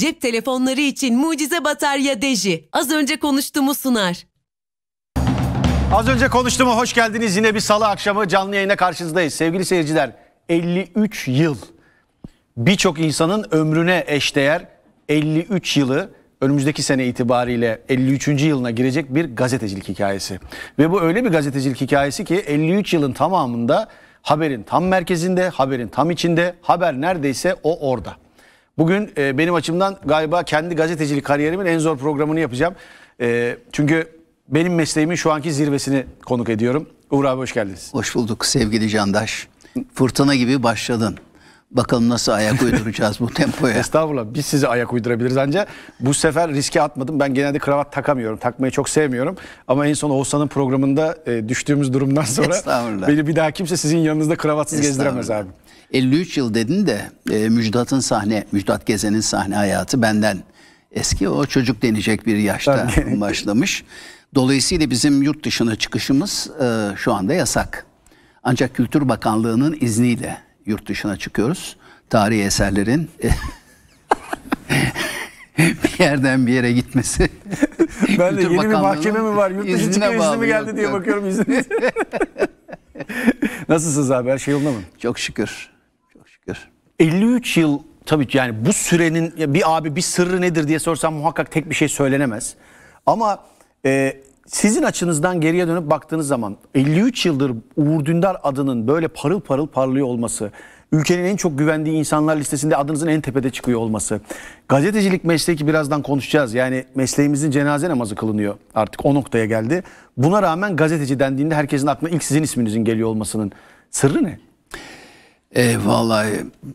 Cep telefonları için mucize batarya deji. Az önce konuştuğumu sunar. Az önce konuştuğumu hoş geldiniz. Yine bir salı akşamı canlı yayına karşınızdayız. Sevgili seyirciler 53 yıl birçok insanın ömrüne eşdeğer 53 yılı önümüzdeki sene itibariyle 53. yılına girecek bir gazetecilik hikayesi. Ve bu öyle bir gazetecilik hikayesi ki 53 yılın tamamında haberin tam merkezinde, haberin tam içinde, haber neredeyse o orada. Bugün e, benim açımdan galiba kendi gazetecilik kariyerimin en zor programını yapacağım. E, çünkü benim mesleğimin şu anki zirvesini konuk ediyorum. Uğur abi hoş geldiniz. Hoş bulduk sevgili Candaş. Fırtına gibi başladın. Bakalım nasıl ayak uyduracağız bu tempoya. Estağfurullah biz size ayak uydurabiliriz ancak bu sefer riske atmadım. Ben genelde kravat takamıyorum. Takmayı çok sevmiyorum. Ama en son Oğuzhan'ın programında e, düştüğümüz durumdan sonra beni bir daha kimse sizin yanınızda kravatsız gezdiremez abi. 53 yıl dedin de e, Müjdat'ın sahne, Müjdat Gezen'in sahne hayatı benden eski. O çocuk denecek bir yaşta başlamış. Dolayısıyla bizim yurt dışına çıkışımız e, şu anda yasak. Ancak Kültür Bakanlığı'nın izniyle yurt dışına çıkıyoruz. Tarihi eserlerin bir yerden bir yere gitmesi. ben de yeni bir mahkeme mi var? Yurt dışı çıkıyor izni mi geldi diye yok. bakıyorum izniniz. Nasılsınız abi? Her şey yolunda mı? Çok şükür. Çok şükür. 53 yıl tabii yani bu sürenin bir abi bir sırrı nedir diye sorsam muhakkak tek bir şey söylenemez. Ama e, sizin açınızdan geriye dönüp baktığınız zaman 53 yıldır Uğur Dündar adının böyle parıl parıl parlıyor olması, ülkenin en çok güvendiği insanlar listesinde adınızın en tepede çıkıyor olması, gazetecilik mesleği birazdan konuşacağız yani mesleğimizin cenaze namazı kılınıyor artık o noktaya geldi. Buna rağmen gazeteci dendiğinde herkesin aklına ilk sizin isminizin geliyor olmasının sırrı ne? E, vallahi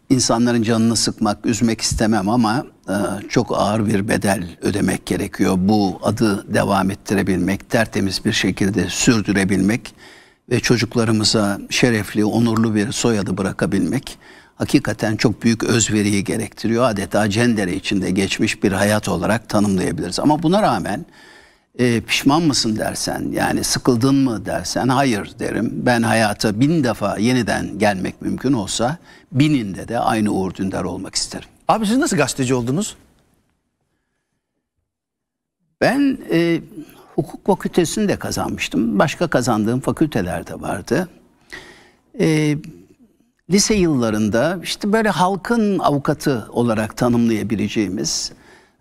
insanların canını sıkmak, üzmek istemem ama e, çok ağır bir bedel ödemek gerekiyor. Bu adı devam ettirebilmek, tertemiz bir şekilde sürdürebilmek ve çocuklarımıza şerefli, onurlu bir soyadı bırakabilmek hakikaten çok büyük özveriyi gerektiriyor. Adeta cendere içinde geçmiş bir hayat olarak tanımlayabiliriz. Ama buna rağmen e, pişman mısın dersen yani sıkıldın mı dersen hayır derim. Ben hayata bin defa yeniden gelmek mümkün olsa bininde de aynı Uğur Dündar olmak isterim. Abi siz nasıl gazeteci oldunuz? Ben e, hukuk fakültesini de kazanmıştım. Başka kazandığım fakülteler de vardı. E, lise yıllarında işte böyle halkın avukatı olarak tanımlayabileceğimiz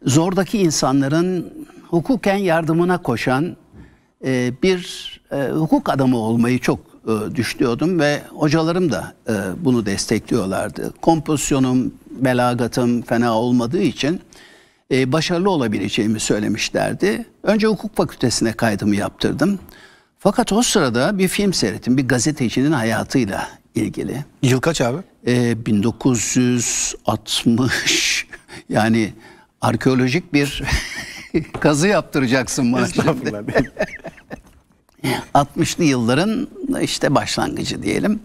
zordaki insanların hukuken yardımına koşan e, bir e, hukuk adamı olmayı çok e, düşünüyordum ve hocalarım da bunu destekliyorlardı. Kompozisyonum, belagatım fena olmadığı için başarılı olabileceğimi söylemişlerdi. Önce hukuk fakültesine kaydımı yaptırdım. Fakat o sırada bir film seyrettim. Bir gazetecinin hayatıyla ilgili. Yıl kaç abi? E, 1960 yani arkeolojik bir kazı yaptıracaksın bana. Estağfurullah. 60'lı yılların işte başlangıcı diyelim.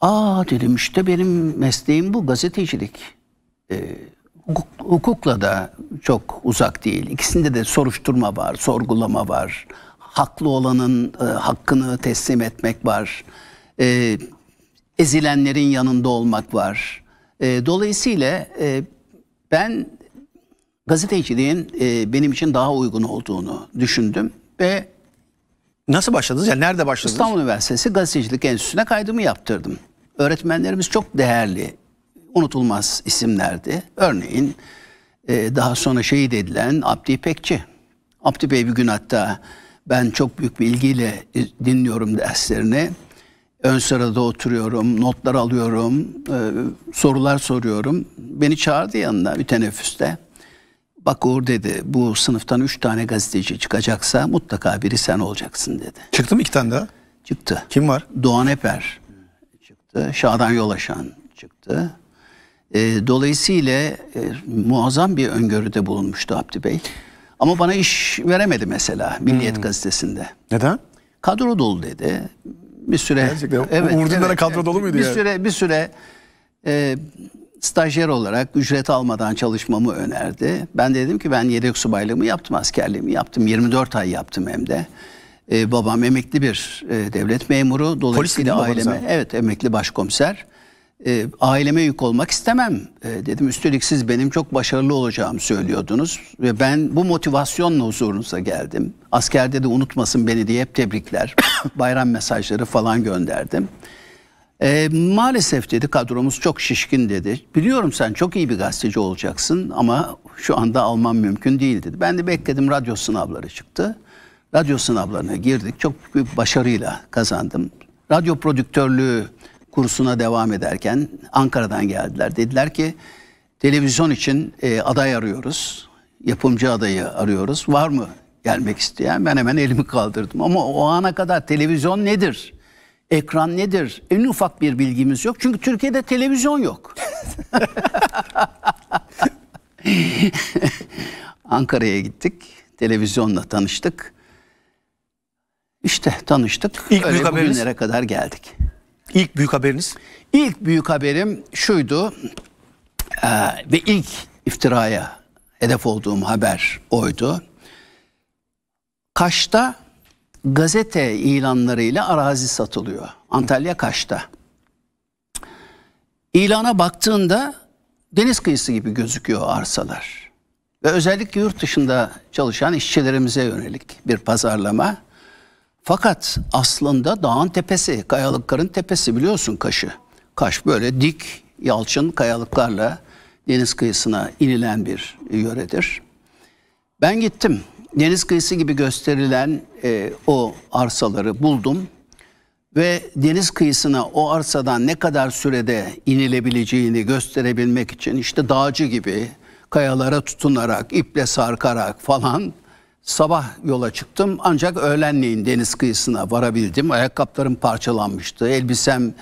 Aa dedim işte benim mesleğim bu gazetecilik. Ee, hukukla da çok uzak değil. İkisinde de soruşturma var, sorgulama var. Haklı olanın e, hakkını teslim etmek var. E, ezilenlerin yanında olmak var. E, dolayısıyla e, ben gazeteciliğin e, benim için daha uygun olduğunu düşündüm ve Nasıl başladınız? Yani nerede başladınız? İstanbul Üniversitesi Gazetecilik Enstitüsü'ne kaydımı yaptırdım. Öğretmenlerimiz çok değerli, unutulmaz isimlerdi. Örneğin e, daha sonra şehit edilen Abdi İpekçi. Abdi Bey bir gün hatta ben çok büyük bir ilgiyle dinliyorum derslerini. Ön sırada oturuyorum, notlar alıyorum, e, sorular soruyorum. Beni çağırdı yanına bir teneffüste bak Uğur dedi bu sınıftan üç tane gazeteci çıkacaksa mutlaka biri sen olacaksın dedi. Çıktı mı iki tane daha? Çıktı. Kim var? Doğan Eper çıktı. Şadan Yolaşan çıktı. E, dolayısıyla e, muazzam bir öngörüde bulunmuştu Abdi Bey. Ama bana iş veremedi mesela Milliyet hmm. gazetesinde. Neden? Kadro dolu dedi. Bir süre. Gerçekten. Evet, Uğur evet, kadro dolu muydu bir yani? Süre, bir süre e, stajyer olarak ücret almadan çalışmamı önerdi. Ben de dedim ki ben yedek subaylığımı yaptım, askerliğimi yaptım. 24 ay yaptım hem de. Ee, babam emekli bir e, devlet memuru. Dolayısıyla aileme, abi? evet emekli başkomiser. E, aileme yük olmak istemem e, dedim. Üstelik siz benim çok başarılı olacağımı söylüyordunuz. Ve ben bu motivasyonla huzurunuza geldim. Askerde de unutmasın beni diye hep tebrikler, bayram mesajları falan gönderdim. E, maalesef dedi kadromuz çok şişkin dedi. Biliyorum sen çok iyi bir gazeteci olacaksın ama şu anda alman mümkün değil dedi. Ben de bekledim radyo sınavları çıktı. Radyo sınavlarına girdik. Çok büyük başarıyla kazandım. Radyo prodüktörlüğü kursuna devam ederken Ankara'dan geldiler. Dediler ki televizyon için e, aday arıyoruz. Yapımcı adayı arıyoruz. Var mı gelmek isteyen? Ben hemen elimi kaldırdım. Ama o ana kadar televizyon nedir? Ekran nedir? En ufak bir bilgimiz yok. Çünkü Türkiye'de televizyon yok. Ankara'ya gittik. Televizyonla tanıştık. İşte tanıştık. İlk Öyle büyük haberiniz? Bugünlere kadar geldik. İlk büyük haberiniz? İlk büyük haberim şuydu ee, ve ilk iftiraya hedef olduğum haber oydu. Kaş'ta gazete ilanlarıyla arazi satılıyor. Antalya Kaş'ta. İlana baktığında deniz kıyısı gibi gözüküyor arsalar. Ve özellikle yurt dışında çalışan işçilerimize yönelik bir pazarlama. Fakat aslında dağın tepesi, kayalıkların tepesi biliyorsun Kaş'ı. Kaş böyle dik, yalçın kayalıklarla deniz kıyısına inilen bir yöredir. Ben gittim deniz kıyısı gibi gösterilen e, o arsaları buldum ve deniz kıyısına o arsadan ne kadar sürede inilebileceğini gösterebilmek için işte dağcı gibi kayalara tutunarak, iple sarkarak falan sabah yola çıktım. Ancak öğlenleyin deniz kıyısına varabildim. Ayakkabılarım parçalanmıştı, elbisem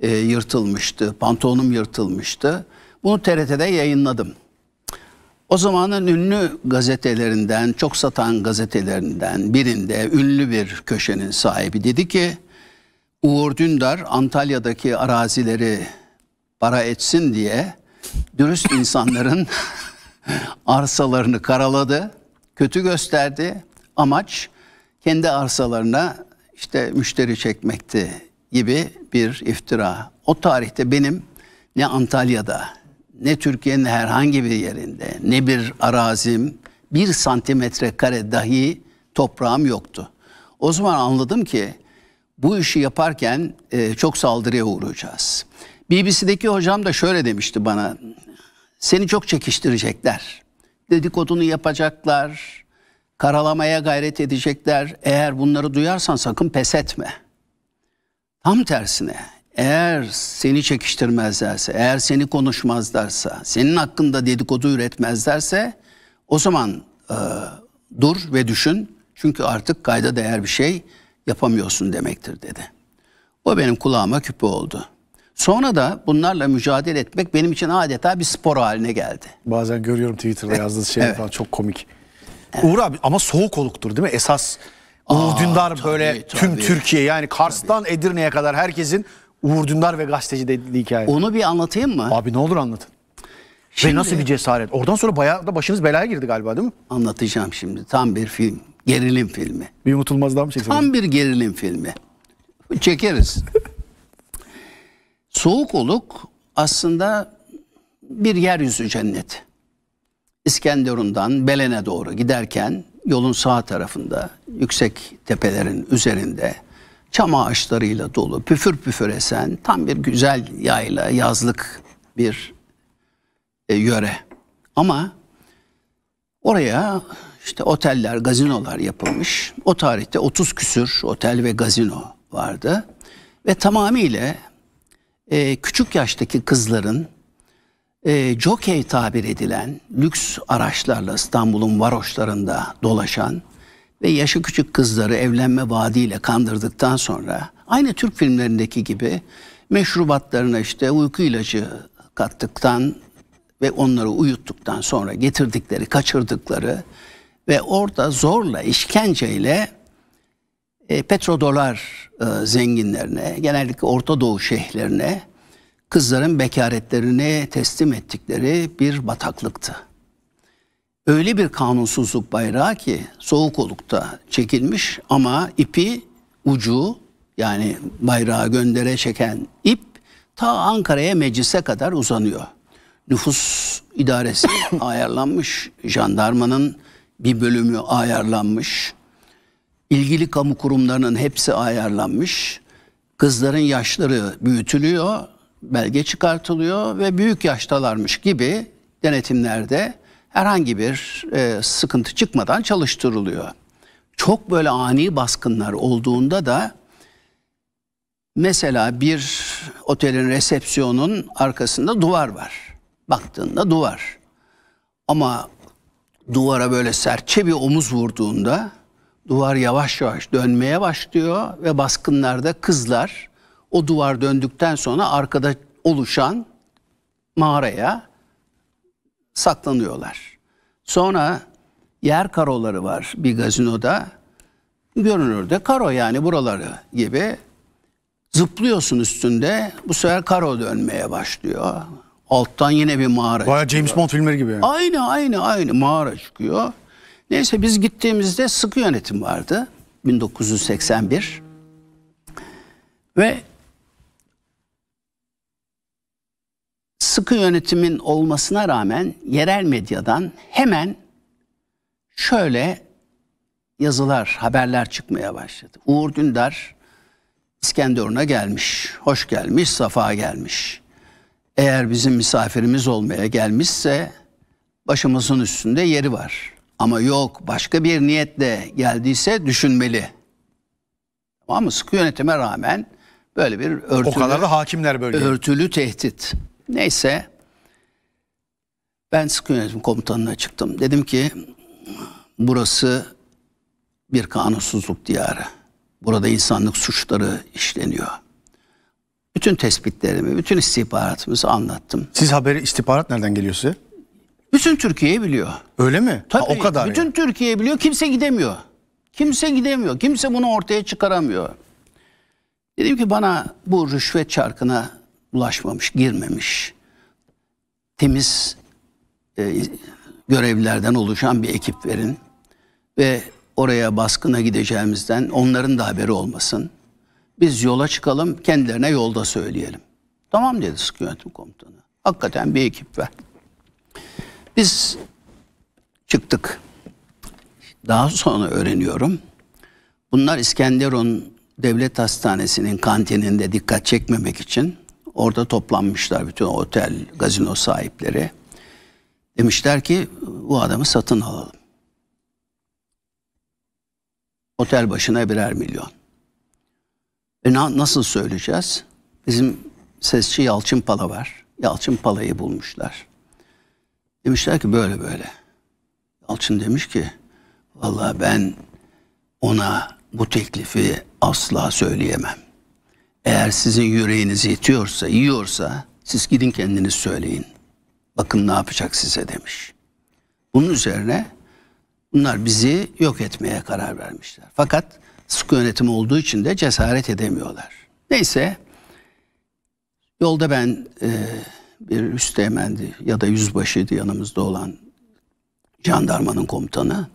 e, yırtılmıştı, pantolonum yırtılmıştı. Bunu TRT'de yayınladım. O zamanın ünlü gazetelerinden, çok satan gazetelerinden birinde ünlü bir köşenin sahibi dedi ki Uğur Dündar Antalya'daki arazileri para etsin diye dürüst insanların arsalarını karaladı, kötü gösterdi. Amaç kendi arsalarına işte müşteri çekmekti gibi bir iftira. O tarihte benim ne Antalya'da ne Türkiye'nin herhangi bir yerinde ne bir arazim bir santimetre kare dahi toprağım yoktu. O zaman anladım ki bu işi yaparken e, çok saldırıya uğrayacağız. BBC'deki hocam da şöyle demişti bana. Seni çok çekiştirecekler. Dedikodunu yapacaklar. Karalamaya gayret edecekler. Eğer bunları duyarsan sakın pes etme. Tam tersine eğer seni çekiştirmezlerse, eğer seni konuşmazlarsa, senin hakkında dedikodu üretmezlerse o zaman e, dur ve düşün. Çünkü artık kayda değer bir şey yapamıyorsun demektir dedi. O benim kulağıma küpe oldu. Sonra da bunlarla mücadele etmek benim için adeta bir spor haline geldi. Bazen görüyorum Twitter'da yazdığınız şey evet. falan çok komik. Evet. Uğur abi ama soğuk oluktur değil mi? Esas Uğur Dündar böyle tabii, tüm Türkiye yani Kars'tan Edirne'ye kadar herkesin Uğur Dündar ve gazeteci dediği hikaye. Onu bir anlatayım mı? Abi ne olur anlatın. Şimdi, ve nasıl bir cesaret? Oradan sonra bayağı da başınız belaya girdi galiba değil mi? Anlatacağım şimdi. Tam bir film. Gerilim filmi. Bir unutulmazdan mı çekelim? Tam bir gerilim filmi. Çekeriz. Soğuk oluk aslında bir yeryüzü cenneti. İskenderun'dan Belen'e doğru giderken yolun sağ tarafında yüksek tepelerin üzerinde çam ağaçlarıyla dolu, püfür püfür esen tam bir güzel yayla, yazlık bir e, yöre. Ama oraya işte oteller, gazinolar yapılmış. O tarihte 30 küsür otel ve gazino vardı. Ve tamamıyla e, küçük yaştaki kızların e, jockey tabir edilen lüks araçlarla İstanbul'un varoşlarında dolaşan ve yaşı küçük kızları evlenme vaadiyle kandırdıktan sonra aynı Türk filmlerindeki gibi meşrubatlarına işte uyku ilacı kattıktan ve onları uyuttuktan sonra getirdikleri, kaçırdıkları ve orada zorla, işkenceyle e, petrodolar e, zenginlerine, genellikle Orta Doğu şehirlerine kızların bekaretlerini teslim ettikleri bir bataklıktı öyle bir kanunsuzluk bayrağı ki soğuk olukta çekilmiş ama ipi ucu yani bayrağı göndere çeken ip ta Ankara'ya meclise kadar uzanıyor. Nüfus idaresi ayarlanmış, jandarmanın bir bölümü ayarlanmış, ilgili kamu kurumlarının hepsi ayarlanmış, kızların yaşları büyütülüyor, belge çıkartılıyor ve büyük yaştalarmış gibi denetimlerde herhangi bir e, sıkıntı çıkmadan çalıştırılıyor. Çok böyle ani baskınlar olduğunda da mesela bir otelin resepsiyonun arkasında duvar var. Baktığında duvar. Ama duvara böyle sertçe bir omuz vurduğunda duvar yavaş yavaş dönmeye başlıyor ve baskınlarda kızlar o duvar döndükten sonra arkada oluşan mağaraya saklanıyorlar. Sonra yer karoları var bir gazinoda. Görünürde karo yani buraları gibi. Zıplıyorsun üstünde bu sefer karo dönmeye başlıyor. Alttan yine bir mağara Bayağı James Bond filmleri gibi. Yani. Aynı aynı aynı mağara çıkıyor. Neyse biz gittiğimizde sıkı yönetim vardı. 1981. Ve sıkı yönetimin olmasına rağmen yerel medyadan hemen şöyle yazılar, haberler çıkmaya başladı. Uğur Dündar İskenderun'a gelmiş, hoş gelmiş, safa gelmiş. Eğer bizim misafirimiz olmaya gelmişse başımızın üstünde yeri var. Ama yok başka bir niyetle geldiyse düşünmeli. Ama sıkı yönetime rağmen böyle bir örtülü, o kadar da hakimler böyle. örtülü tehdit. Neyse ben sıkı yönetim komutanına çıktım. Dedim ki burası bir kanunsuzluk diyarı. Burada insanlık suçları işleniyor. Bütün tespitlerimi, bütün istihbaratımızı anlattım. Siz haberi istihbarat nereden geliyor size? Bütün Türkiye biliyor. Öyle mi? Tabii. Ha, o kadar. Bütün yani. Türkiye biliyor. Kimse gidemiyor. Kimse gidemiyor. Kimse bunu ortaya çıkaramıyor. Dedim ki bana bu rüşvet çarkına bulaşmamış, girmemiş. Temiz e, görevlilerden oluşan bir ekip verin ve oraya baskına gideceğimizden onların da haberi olmasın. Biz yola çıkalım, kendilerine yolda söyleyelim. Tamam dedi sıkı yönetim komutanı. Hakikaten bir ekip ver. Biz çıktık. Daha sonra öğreniyorum. Bunlar İskenderun Devlet Hastanesi'nin kantininde dikkat çekmemek için Orada toplanmışlar bütün otel, gazino sahipleri. Demişler ki bu adamı satın alalım. Otel başına birer milyon. E na nasıl söyleyeceğiz? Bizim sesçi Yalçın Pala var. Yalçın Pala'yı bulmuşlar. Demişler ki böyle böyle. Yalçın demiş ki vallahi ben ona bu teklifi asla söyleyemem. Eğer sizin yüreğiniz yetiyorsa, yiyorsa siz gidin kendiniz söyleyin. Bakın ne yapacak size demiş. Bunun üzerine bunlar bizi yok etmeye karar vermişler. Fakat sıkı yönetim olduğu için de cesaret edemiyorlar. Neyse yolda ben e, bir üsteğmendi ya da yüzbaşıydı yanımızda olan jandarmanın komutanı.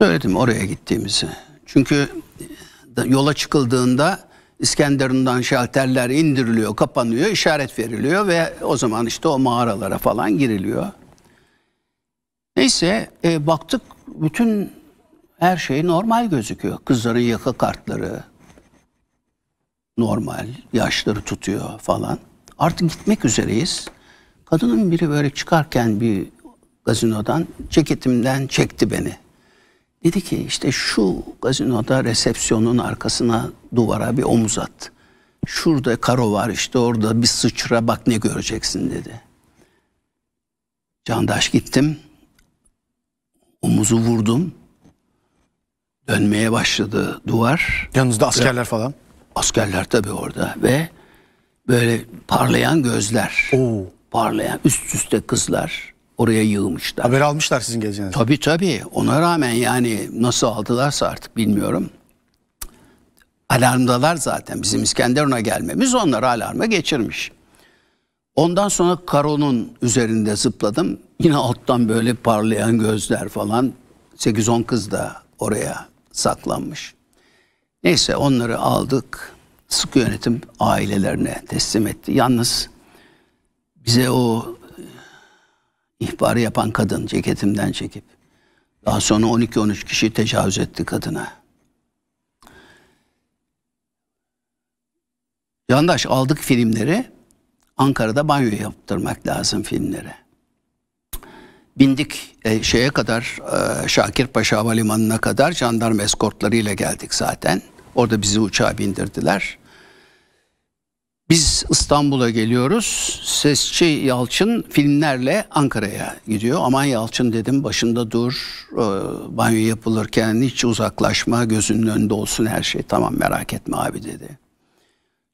Söyledim oraya gittiğimizi. Çünkü yola çıkıldığında İskenderun'dan şalterler indiriliyor, kapanıyor, işaret veriliyor ve o zaman işte o mağaralara falan giriliyor. Neyse e, baktık bütün her şey normal gözüküyor. Kızların yaka kartları normal, yaşları tutuyor falan. Artık gitmek üzereyiz. Kadının biri böyle çıkarken bir gazinodan ceketimden çekti beni. Dedi ki işte şu gazinoda resepsiyonun arkasına duvara bir omuz at. Şurada karo var işte orada bir sıçra bak ne göreceksin dedi. Candaş gittim. Omuzu vurdum. Dönmeye başladı duvar. Yanınızda askerler ve, falan. Askerler tabii orada ve böyle parlayan gözler. Oo. Parlayan üst üste kızlar oraya yığmışlar. Haber almışlar sizin geleceğinizi. Tabii tabii. Ona rağmen yani nasıl aldılarsa artık bilmiyorum. Alarmdalar zaten. Bizim İskenderun'a gelmemiz onları alarma geçirmiş. Ondan sonra karonun üzerinde zıpladım. Yine alttan böyle parlayan gözler falan. 8-10 kız da oraya saklanmış. Neyse onları aldık. Sıkı yönetim ailelerine teslim etti. Yalnız bize o ihbarı yapan kadın ceketimden çekip. Daha sonra 12-13 kişi tecavüz etti kadına. Yandaş aldık filmleri Ankara'da banyo yaptırmak lazım filmleri. Bindik e, şeye kadar e, Şakirpaşa Havalimanı'na kadar jandarma eskortlarıyla geldik zaten. Orada bizi uçağa bindirdiler. Biz İstanbul'a geliyoruz. Sesçi Yalçın filmlerle Ankara'ya gidiyor. Aman Yalçın dedim başında dur. E, banyo yapılırken hiç uzaklaşma. Gözünün önünde olsun her şey. Tamam merak etme abi dedi.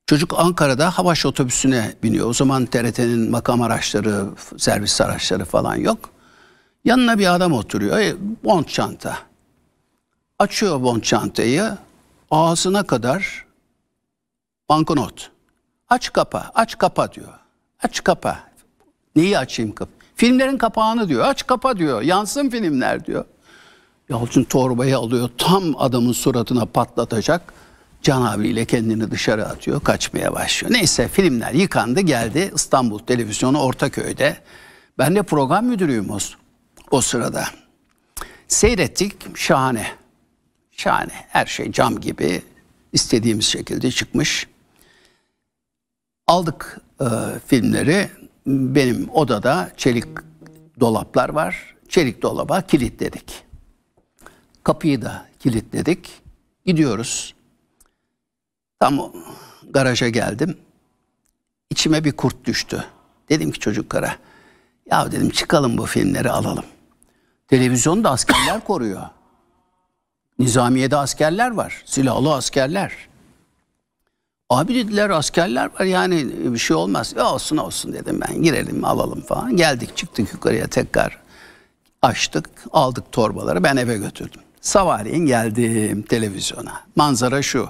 Çocuk Ankara'da Havaş otobüsüne biniyor. O zaman TRT'nin makam araçları, servis araçları falan yok. Yanına bir adam oturuyor. E, bond çanta. Açıyor bond çantayı. Ağzına kadar banknot. Aç kapa, aç kapa diyor. Aç kapa. Neyi açayım kap? Filmlerin kapağını diyor. Aç kapa diyor. Yansın filmler diyor. Yalçın torbayı alıyor. Tam adamın suratına patlatacak. Can abiyle kendini dışarı atıyor. Kaçmaya başlıyor. Neyse filmler yıkandı geldi. İstanbul televizyonu Ortaköy'de. Ben de program müdürüyüm o, o sırada. Seyrettik şahane. Şahane. Her şey cam gibi istediğimiz şekilde çıkmış. Aldık e, filmleri. Benim odada çelik dolaplar var. Çelik dolaba kilitledik. Kapıyı da kilitledik. Gidiyoruz. Tam garaja geldim. İçime bir kurt düştü. Dedim ki çocuklara, ya dedim çıkalım bu filmleri alalım. Televizyonda askerler koruyor. Nizamiye'de askerler var, silahlı askerler. Abi dediler askerler var yani e, bir şey olmaz. Ya e, olsun olsun dedim ben girelim alalım falan. Geldik çıktık yukarıya tekrar açtık aldık torbaları ben eve götürdüm. Sabahleyin geldim televizyona. Manzara şu.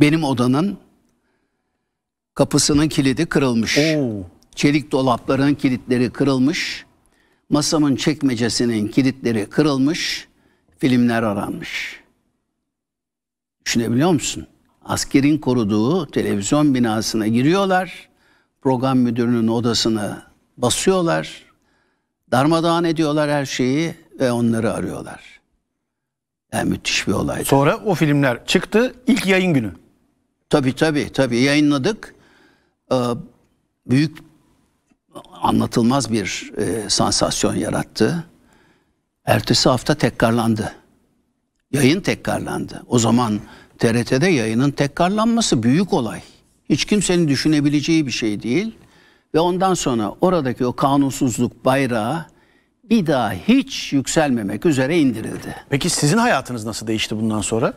Benim odanın kapısının kilidi kırılmış. Oo. Çelik dolapların kilitleri kırılmış. Masamın çekmecesinin kilitleri kırılmış. Filmler aranmış. Düşünebiliyor musun? askerin koruduğu televizyon binasına giriyorlar. Program müdürünün odasını basıyorlar. Darmadağın ediyorlar her şeyi ve onları arıyorlar. Yani müthiş bir olaydı. Sonra o filmler çıktı ilk yayın günü. Tabii tabii tabii yayınladık. Ee, büyük anlatılmaz bir e, sansasyon yarattı. Ertesi hafta tekrarlandı. Yayın tekrarlandı. O zaman TRT'de yayının tekrarlanması büyük olay. Hiç kimsenin düşünebileceği bir şey değil. Ve ondan sonra oradaki o kanunsuzluk bayrağı bir daha hiç yükselmemek üzere indirildi. Peki sizin hayatınız nasıl değişti bundan sonra?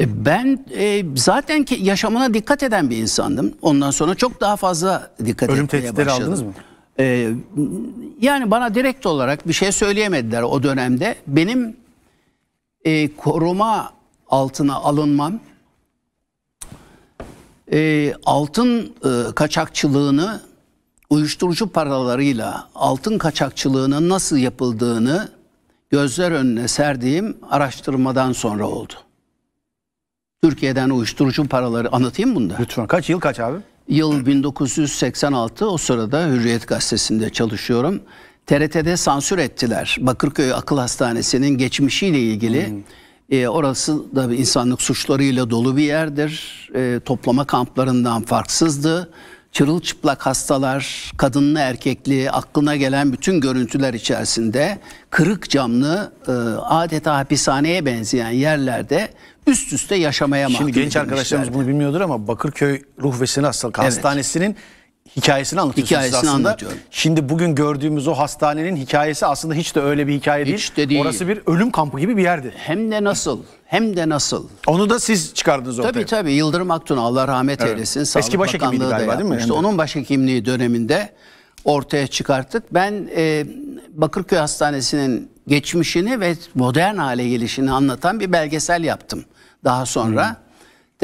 E ben e, zaten ki yaşamına dikkat eden bir insandım. Ondan sonra çok daha fazla dikkat Ölüm etmeye başladım. Ölüm tehditleri aldınız mı? E, yani bana direkt olarak bir şey söyleyemediler o dönemde. Benim e, koruma altına alınmam, e, altın e, kaçakçılığını uyuşturucu paralarıyla altın kaçakçılığının nasıl yapıldığını gözler önüne serdiğim araştırmadan sonra oldu. Türkiye'den uyuşturucu paraları anlatayım bunda? Lütfen. Kaç yıl kaç abi? Yıl 1986 o sırada Hürriyet Gazetesi'nde çalışıyorum. TRT'de sansür ettiler. Bakırköy Akıl Hastanesi'nin geçmişiyle ilgili hmm e, orası da bir insanlık suçlarıyla dolu bir yerdir. E, toplama kamplarından farksızdı. Çırılçıplak hastalar, kadınlı erkekli, aklına gelen bütün görüntüler içerisinde kırık camlı e, adeta hapishaneye benzeyen yerlerde üst üste yaşamaya mahkum Şimdi genç arkadaşlarımız bunu bilmiyordur ama Bakırköy Ruh ve Sinir Hastalık evet. Hastanesi'nin hikayesini anlatıyorsunuz aslında. Anlatıyorum. Şimdi bugün gördüğümüz o hastanenin hikayesi aslında hiç de öyle bir hikaye değil. de değil. Orası bir ölüm kampı gibi bir yerdi. Hem de nasıl? Hem de nasıl? Onu da siz çıkardınız ortaya. Tabii tabii Yıldırım Aktun Allah rahmet evet. eylesin. Sağlık Eski başhekimiydi galiba değil mi? İşte onun başhekimliği döneminde ortaya çıkarttık. Ben e, Bakırköy Hastanesi'nin geçmişini ve modern hale gelişini anlatan bir belgesel yaptım daha sonra. Hmm.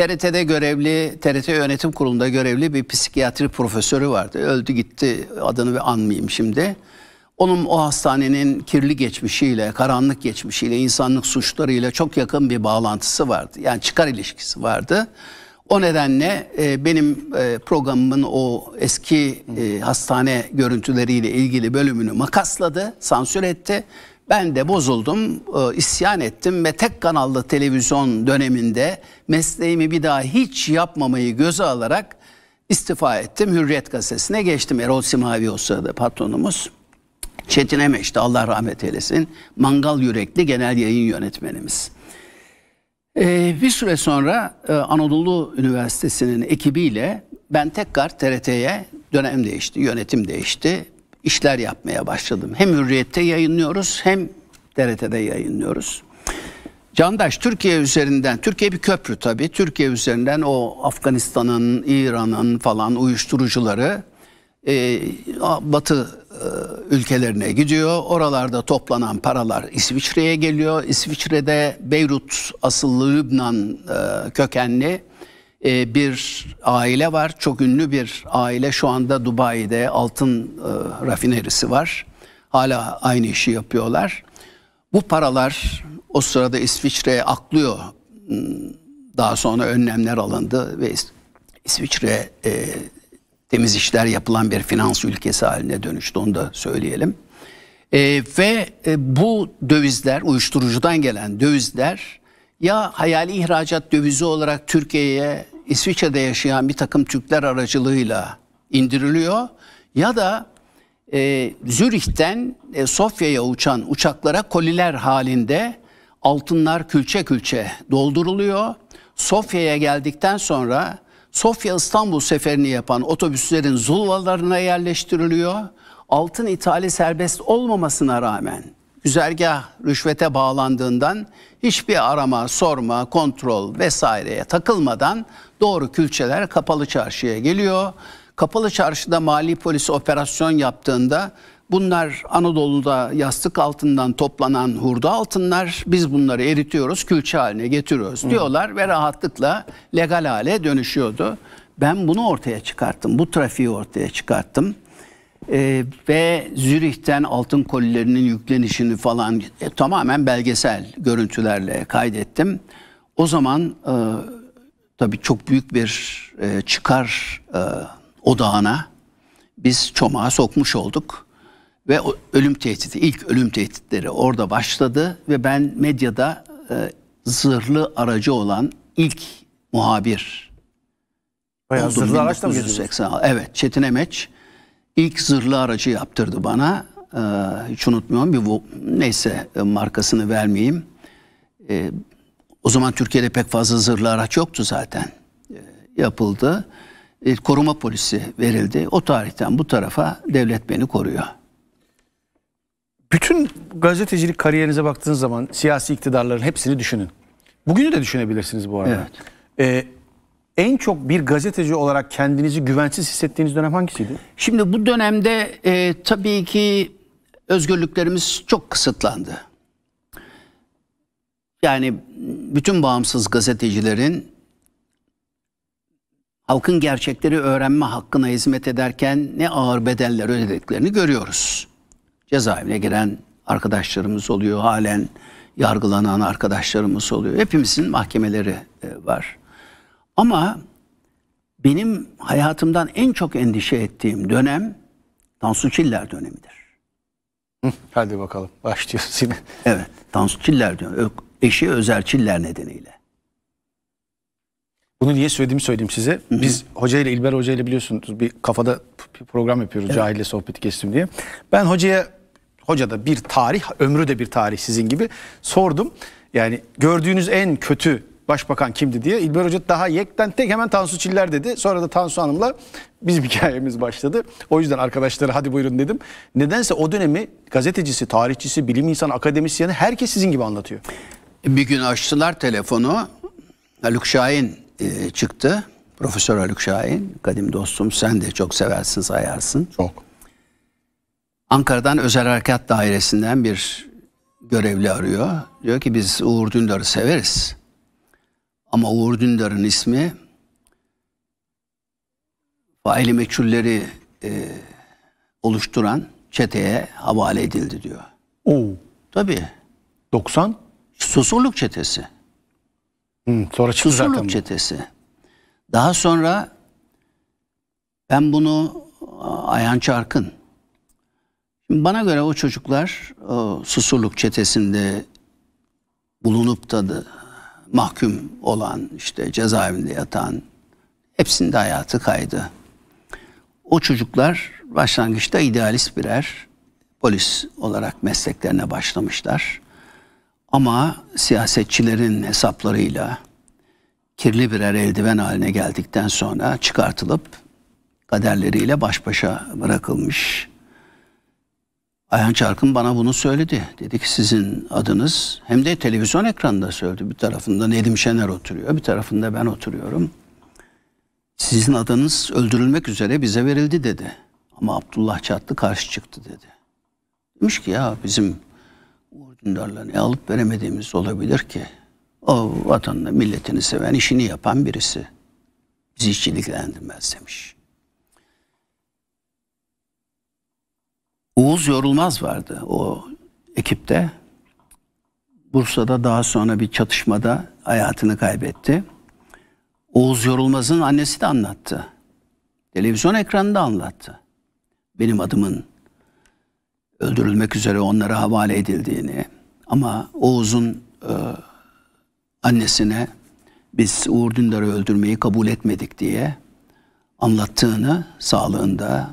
TRT'de görevli, TRT Yönetim Kurulu'nda görevli bir psikiyatri profesörü vardı. Öldü gitti adını bir anmayayım şimdi. Onun o hastanenin kirli geçmişiyle, karanlık geçmişiyle, insanlık suçlarıyla çok yakın bir bağlantısı vardı. Yani çıkar ilişkisi vardı. O nedenle e, benim e, programımın o eski e, hastane görüntüleriyle ilgili bölümünü makasladı, sansür etti ben de bozuldum, e, isyan ettim ve tek kanallı televizyon döneminde mesleğimi bir daha hiç yapmamayı göze alarak istifa ettim. Hürriyet gazetesine geçtim. Erol Simavi o sırada patronumuz. Çetin Emeş'ti Allah rahmet eylesin. Mangal yürekli genel yayın yönetmenimiz. E, bir süre sonra e, Anadolu Üniversitesi'nin ekibiyle ben tekrar TRT'ye dönem değişti, yönetim değişti işler yapmaya başladım. Hem Hürriyet'te yayınlıyoruz hem TRT'de yayınlıyoruz. Candaş Türkiye üzerinden, Türkiye bir köprü tabii. Türkiye üzerinden o Afganistan'ın, İran'ın falan uyuşturucuları e, Batı e, ülkelerine gidiyor. Oralarda toplanan paralar İsviçre'ye geliyor. İsviçre'de Beyrut asıllı Lübnan e, kökenli ee, bir aile var. Çok ünlü bir aile. Şu anda Dubai'de altın e, rafinerisi var. Hala aynı işi yapıyorlar. Bu paralar o sırada İsviçre'ye aklıyor. Hmm, daha sonra önlemler alındı ve İsviçre e, temiz işler yapılan bir finans ülkesi haline dönüştü. Onu da söyleyelim. E, ve e, bu dövizler, uyuşturucudan gelen dövizler ya hayali ihracat dövizi olarak Türkiye'ye İsviçre'de yaşayan bir takım Türkler aracılığıyla indiriliyor ya da e, Zürih'ten e, Sofya'ya uçan uçaklara koliler halinde altınlar külçe külçe dolduruluyor. Sofya'ya geldikten sonra Sofya İstanbul seferini yapan otobüslerin zullalarına yerleştiriliyor. Altın ithali serbest olmamasına rağmen güzergah rüşvete bağlandığından hiçbir arama, sorma, kontrol vesaireye takılmadan doğru külçeler kapalı çarşıya geliyor. Kapalı çarşıda mali polis operasyon yaptığında bunlar Anadolu'da yastık altından toplanan hurda altınlar biz bunları eritiyoruz külçe haline getiriyoruz diyorlar ve rahatlıkla legal hale dönüşüyordu. Ben bunu ortaya çıkarttım bu trafiği ortaya çıkarttım e, ve Zürih'ten altın kolilerinin yüklenişini falan e, tamamen belgesel görüntülerle kaydettim. O zaman e, tabii çok büyük bir e, çıkar e, odağına biz çomağa sokmuş olduk. Ve o, ölüm tehdidi, ilk ölüm tehditleri orada başladı ve ben medyada e, zırhlı aracı olan ilk muhabir Bayağı zırhlı araçla mı Evet, Çetin Emeç ilk zırhlı aracı yaptırdı bana. Ee, hiç unutmuyorum bir neyse e, markasını vermeyeyim. Ee, o zaman Türkiye'de pek fazla zırhlı araç yoktu zaten. Ee, yapıldı. koruma polisi verildi. O tarihten bu tarafa devlet beni koruyor. Bütün gazetecilik kariyerinize baktığınız zaman siyasi iktidarların hepsini düşünün. Bugünü de düşünebilirsiniz bu arada. Evet. Ee, en çok bir gazeteci olarak kendinizi güvensiz hissettiğiniz dönem hangisiydi? Şimdi bu dönemde e, tabii ki özgürlüklerimiz çok kısıtlandı. Yani bütün bağımsız gazetecilerin halkın gerçekleri öğrenme hakkına hizmet ederken ne ağır bedeller ödediklerini görüyoruz. Cezaevine giren arkadaşlarımız oluyor, halen yargılanan arkadaşlarımız oluyor. Hepimizin mahkemeleri e, var. Ama benim hayatımdan en çok endişe ettiğim dönem Tansu Çiller dönemidir. Hadi bakalım başlıyoruz yine. Evet Tansu Çiller diyor. Eşi Özer Çiller nedeniyle. Bunu niye söylediğimi söyleyeyim size. Hı -hı. Biz hocayla İlber hocayla biliyorsunuz bir kafada bir program yapıyoruz evet. cahille sohbeti kestim diye. Ben hocaya hoca da bir tarih ömrü de bir tarih sizin gibi sordum. Yani gördüğünüz en kötü başbakan kimdi diye. İlber Hoca daha yekten tek hemen Tansu Çiller dedi. Sonra da Tansu Hanım'la bizim hikayemiz başladı. O yüzden arkadaşlara hadi buyurun dedim. Nedense o dönemi gazetecisi, tarihçisi, bilim insanı, akademisyeni herkes sizin gibi anlatıyor. Bir gün açtılar telefonu. Haluk Şahin e, çıktı. Profesör Haluk Şahin, kadim dostum sen de çok seversin, sayarsın. Çok. Ankara'dan Özel Harekat Dairesi'nden bir görevli arıyor. Diyor ki biz Uğur Dündar'ı severiz. Ama Uğur Dündar'ın ismi faili meçhulleri e, oluşturan çeteye havale edildi diyor. Oo. Tabii. 90? Susurluk çetesi. Hı, sonra çıktı Susurluk zaten. çetesi. Daha sonra ben bunu Ayhan Çarkın Şimdi bana göre o çocuklar o Susurluk çetesinde bulunup da mahkum olan işte cezaevinde yatan hepsinde hayatı kaydı. O çocuklar başlangıçta idealist birer polis olarak mesleklerine başlamışlar. Ama siyasetçilerin hesaplarıyla kirli birer eldiven haline geldikten sonra çıkartılıp kaderleriyle baş başa bırakılmış Ayhan Çarkın bana bunu söyledi. Dedi ki sizin adınız hem de televizyon ekranında söyledi. Bir tarafında Nedim Şener oturuyor, bir tarafında ben oturuyorum. Sizin adınız öldürülmek üzere bize verildi dedi. Ama Abdullah Çatlı karşı çıktı dedi. Demiş ki ya bizim Uğur Dündar'la ne alıp veremediğimiz olabilir ki? O vatanını, milletini seven, işini yapan birisi. Bizi hiç ilgilendirmez demiş. Uğuz Yorulmaz vardı o ekipte. Bursa'da daha sonra bir çatışmada hayatını kaybetti. Oğuz Yorulmaz'ın annesi de anlattı. Televizyon ekranında anlattı. Benim adımın öldürülmek üzere onlara havale edildiğini ama Oğuz'un e, annesine biz Uğur Dündar'ı öldürmeyi kabul etmedik diye anlattığını sağlığında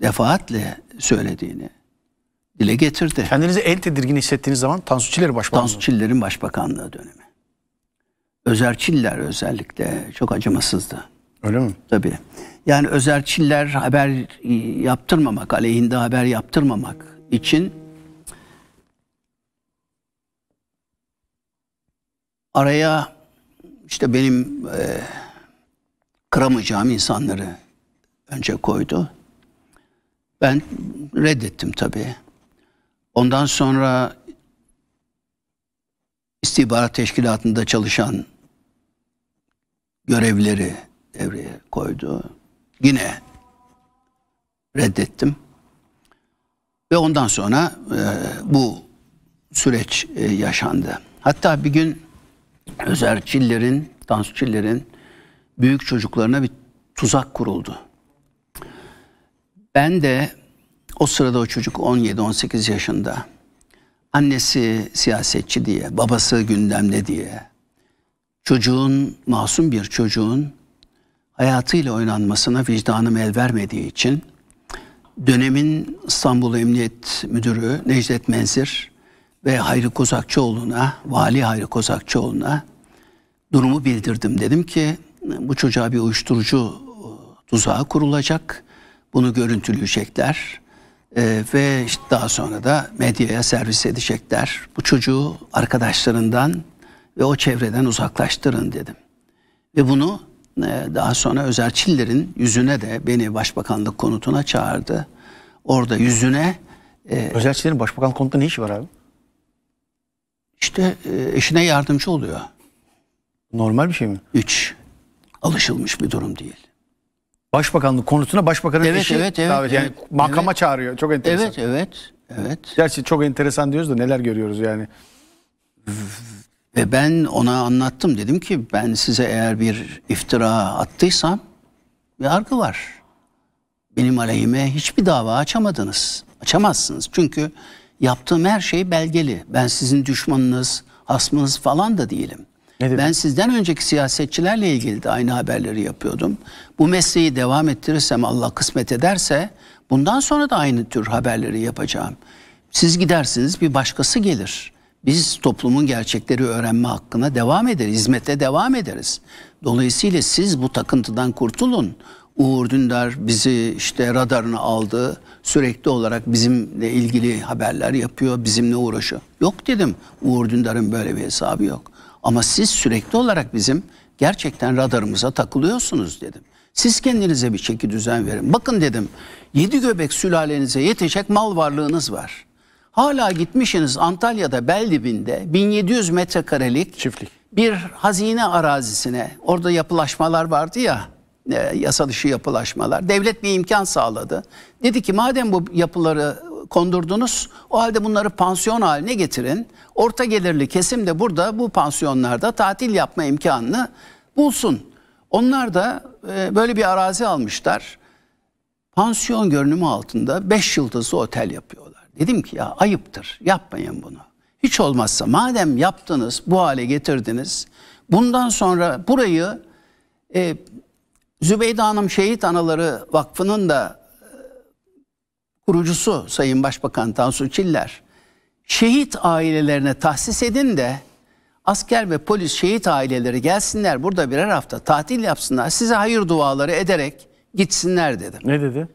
defaatle söylediğini dile getirdi. Kendinizi en tedirgin hissettiğiniz zaman Tansu Çiller'in başbakanlığı. Tansu Çiller'in başbakanlığı dönemi. Özer Çiller özellikle çok acımasızdı. Öyle mi? Tabii. Yani Özer Çiller haber yaptırmamak, aleyhinde haber yaptırmamak için araya işte benim e, kıramayacağım insanları önce koydu. Ben reddettim tabii. Ondan sonra istihbarat teşkilatında çalışan görevleri devreye koydu. Yine reddettim. Ve ondan sonra e, bu süreç e, yaşandı. Hatta bir gün Özer Çiller'in, Tansu Çiller'in büyük çocuklarına bir tuzak kuruldu. Ben de o sırada o çocuk 17-18 yaşında. Annesi siyasetçi diye, babası gündemde diye. Çocuğun, masum bir çocuğun hayatıyla oynanmasına vicdanım el vermediği için dönemin İstanbul Emniyet Müdürü Necdet Menzir ve Hayri Kozakçıoğlu'na, Vali Hayri Kozakçıoğlu'na durumu bildirdim. Dedim ki bu çocuğa bir uyuşturucu e, tuzağı kurulacak bunu görüntüleyecekler e, ve işte daha sonra da medyaya servis edecekler. Bu çocuğu arkadaşlarından ve o çevreden uzaklaştırın dedim. Ve bunu e, daha sonra Özer Çiller'in yüzüne de beni başbakanlık konutuna çağırdı. Orada yüzüne... E, Özer Çiller'in başbakanlık konutunda ne işi var abi? İşte e, eşine yardımcı oluyor. Normal bir şey mi? Üç. Alışılmış bir durum değil. Başbakanlık konusuna başbakanın evet, eşi evet, evet, davet. Yani evet, makama evet. çağırıyor. Çok enteresan. Evet, evet, evet. Gerçi çok enteresan diyoruz da neler görüyoruz yani. Ve ben ona anlattım. Dedim ki ben size eğer bir iftira attıysam yargı var. Benim aleyhime hiçbir dava açamadınız. Açamazsınız. Çünkü yaptığım her şey belgeli. Ben sizin düşmanınız, hasmınız falan da değilim. Ne Ben sizden önceki siyasetçilerle ilgili de aynı haberleri yapıyordum. Bu mesleği devam ettirirsem Allah kısmet ederse bundan sonra da aynı tür haberleri yapacağım. Siz gidersiniz bir başkası gelir. Biz toplumun gerçekleri öğrenme hakkına devam ederiz, hizmete devam ederiz. Dolayısıyla siz bu takıntıdan kurtulun. Uğur Dündar bizi işte radarına aldı. Sürekli olarak bizimle ilgili haberler yapıyor, bizimle uğraşıyor. Yok dedim. Uğur Dündar'ın böyle bir hesabı yok. Ama siz sürekli olarak bizim gerçekten radarımıza takılıyorsunuz dedim. Siz kendinize bir çeki düzen verin. Bakın dedim yedi göbek sülalenize yetecek mal varlığınız var. Hala gitmişsiniz Antalya'da Beldibinde 1700 metrekarelik çiftlik bir hazine arazisine orada yapılaşmalar vardı ya e, yasa dışı yapılaşmalar devlet bir imkan sağladı. Dedi ki madem bu yapıları kondurdunuz. O halde bunları pansiyon haline getirin. Orta gelirli kesim de burada bu pansiyonlarda tatil yapma imkanını bulsun. Onlar da e, böyle bir arazi almışlar. Pansiyon görünümü altında 5 yıldızlı otel yapıyorlar. Dedim ki ya ayıptır yapmayın bunu. Hiç olmazsa madem yaptınız bu hale getirdiniz. Bundan sonra burayı e, Zübeyde Hanım Şehit Anaları Vakfı'nın da kurucusu Sayın Başbakan Tansu Çiller şehit ailelerine tahsis edin de asker ve polis şehit aileleri gelsinler burada birer hafta tatil yapsınlar size hayır duaları ederek gitsinler dedi. Ne dedi?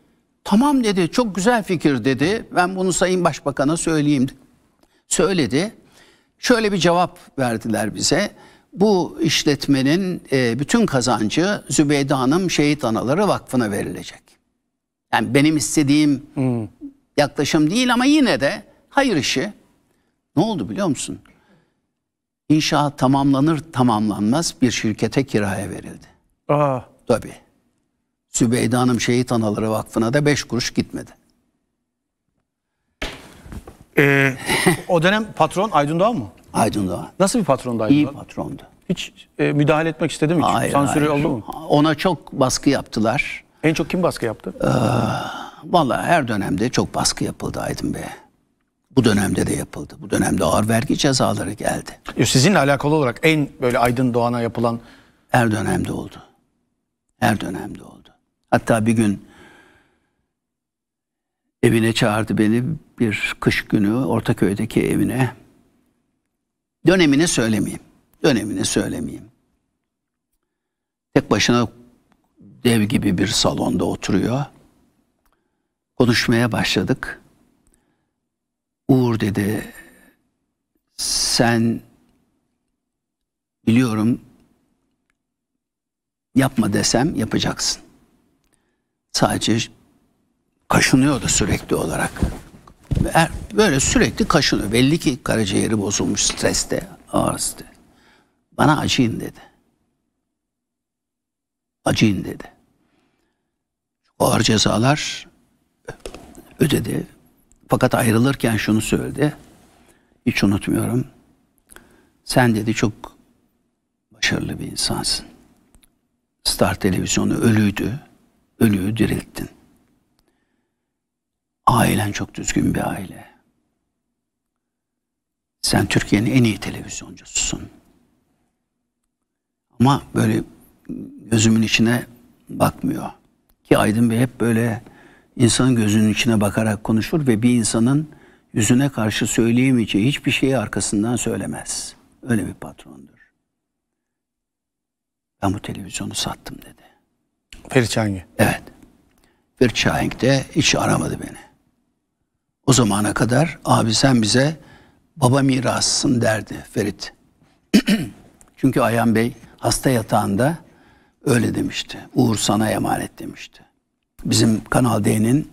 Tamam dedi çok güzel fikir dedi ben bunu Sayın Başbakan'a söyleyeyim söyledi. Şöyle bir cevap verdiler bize bu işletmenin e, bütün kazancı Zübeyde Hanım Şehit Anaları Vakfı'na verilecek. Yani benim istediğim hmm. yaklaşım değil ama yine de hayır işi. Ne oldu biliyor musun? İnşaat tamamlanır tamamlanmaz bir şirkete kiraya verildi. Aa. Tabii. Sübeyde Hanım Şehit Anaları Vakfı'na da beş kuruş gitmedi. Ee, o dönem patron Aydın Doğan mı? Aydın Doğan. Nasıl bir patrondu Aydın İyi Doğan? patrondu. Hiç e, müdahale etmek istedim mi? Hayır, Sansürü hayır. oldu mu? Ona çok baskı yaptılar. En çok kim baskı yaptı? Ee, Valla her dönemde çok baskı yapıldı Aydın Bey. Bu dönemde de yapıldı. Bu dönemde ağır vergi cezaları geldi. E, sizinle alakalı olarak en böyle Aydın Doğan'a yapılan... Her dönemde oldu. Her dönemde oldu. Hatta bir gün evine çağırdı beni bir kış günü Ortaköy'deki evine. Dönemini söylemeyeyim. Dönemini söylemeyeyim. Tek başına dev gibi bir salonda oturuyor. Konuşmaya başladık. Uğur dedi sen biliyorum yapma desem yapacaksın. Sadece kaşınıyordu sürekli olarak. Er, böyle sürekli kaşınıyor. Belli ki karaciğeri bozulmuş streste, ağır Bana acıyın dedi. Acıyın dedi ağır cezalar ödedi. Fakat ayrılırken şunu söyledi. Hiç unutmuyorum. Sen dedi çok başarılı bir insansın. Star televizyonu ölüydü. Ölüyü dirilttin. Ailen çok düzgün bir aile. Sen Türkiye'nin en iyi televizyoncususun. Ama böyle gözümün içine bakmıyor. Ki Aydın Bey hep böyle insan gözünün içine bakarak konuşur ve bir insanın yüzüne karşı söyleyemeyeceği hiçbir şeyi arkasından söylemez. Öyle bir patrondur. Ben bu televizyonu sattım dedi. Feriçhangi. Evet. Feriçhangi de hiç aramadı beni. O zamana kadar abi sen bize baba mirasısın derdi Ferit. Çünkü Ayhan Bey hasta yatağında Öyle demişti. Uğur sana emanet demişti. Bizim Kanal D'nin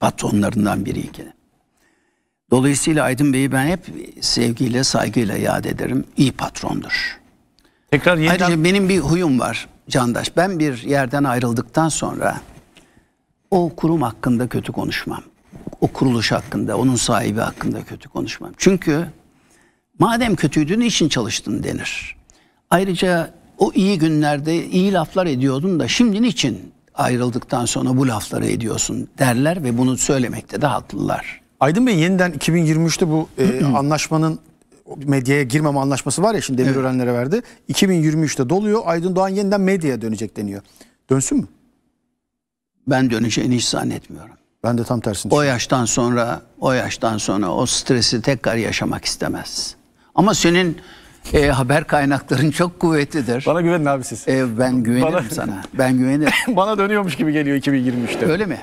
patronlarından biriydi. Dolayısıyla Aydın Bey'i ben hep sevgiyle, saygıyla yad ederim. İyi patrondur. Tekrar yeniden... Ayrıca benim bir huyum var Candaş. Ben bir yerden ayrıldıktan sonra o kurum hakkında kötü konuşmam. O kuruluş hakkında, onun sahibi hakkında kötü konuşmam. Çünkü madem kötüydün, niçin çalıştın denir. Ayrıca o iyi günlerde iyi laflar ediyordun da şimdi niçin ayrıldıktan sonra bu lafları ediyorsun derler ve bunu söylemekte de haklılar. Aydın Bey yeniden 2023'te bu e, anlaşmanın medyaya girmeme anlaşması var ya şimdi Demirörenlere evet. verdi. 2023'te doluyor. Aydın Doğan yeniden medyaya dönecek deniyor. Dönsün mü? Ben döneceğini hiç zannetmiyorum. Ben de tam tersini O yaştan sonra o yaştan sonra o stresi tekrar yaşamak istemez. Ama senin e, haber kaynakların çok kuvvetlidir. Bana güven abi siz. E, ben güvenirim Bana- sana. Ben güvenirim. Bana dönüyormuş gibi geliyor 2023'te. Öyle mi?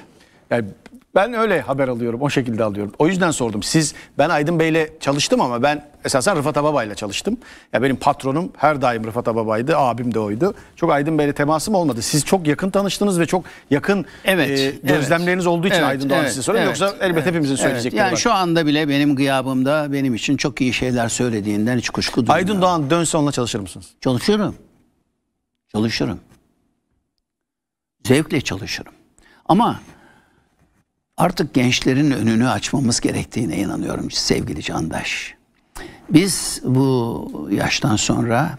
Yani ben öyle haber alıyorum, o şekilde alıyorum. O yüzden sordum. Siz, ben Aydın Bey'le çalıştım ama ben esasen Rıfat Ababay'la çalıştım. Ya benim patronum her daim Rıfat Ababay'dı, abim de oydu. Çok Aydın Bey'le temasım olmadı. Siz çok yakın tanıştınız ve çok yakın evet, e, gözlemleriniz evet. olduğu için evet, Aydın Doğan evet, size soruyorum. Evet, Yoksa elbet evet, hepimizin söyleyecekleri evet. Yani var. şu anda bile benim gıyabımda benim için çok iyi şeyler söylediğinden hiç kuşku duymuyorum. Aydın Doğan dönse onunla çalışır mısınız? Çalışırım. Çalışırım. Zevkle çalışırım. Ama artık gençlerin önünü açmamız gerektiğine inanıyorum sevgili Candaş. Biz bu yaştan sonra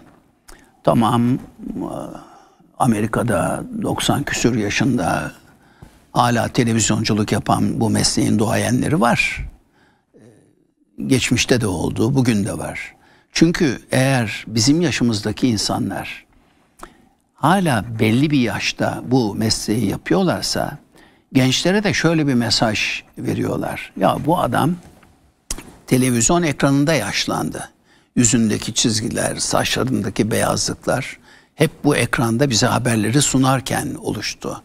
tamam e, Amerika'da 90 küsür yaşında hala televizyonculuk yapan bu mesleğin duayenleri var. E, geçmişte de oldu, bugün de var. Çünkü eğer bizim yaşımızdaki insanlar hala belli bir yaşta bu mesleği yapıyorlarsa gençlere de şöyle bir mesaj veriyorlar. Ya bu adam televizyon ekranında yaşlandı. Yüzündeki çizgiler, saçlarındaki beyazlıklar hep bu ekranda bize haberleri sunarken oluştu.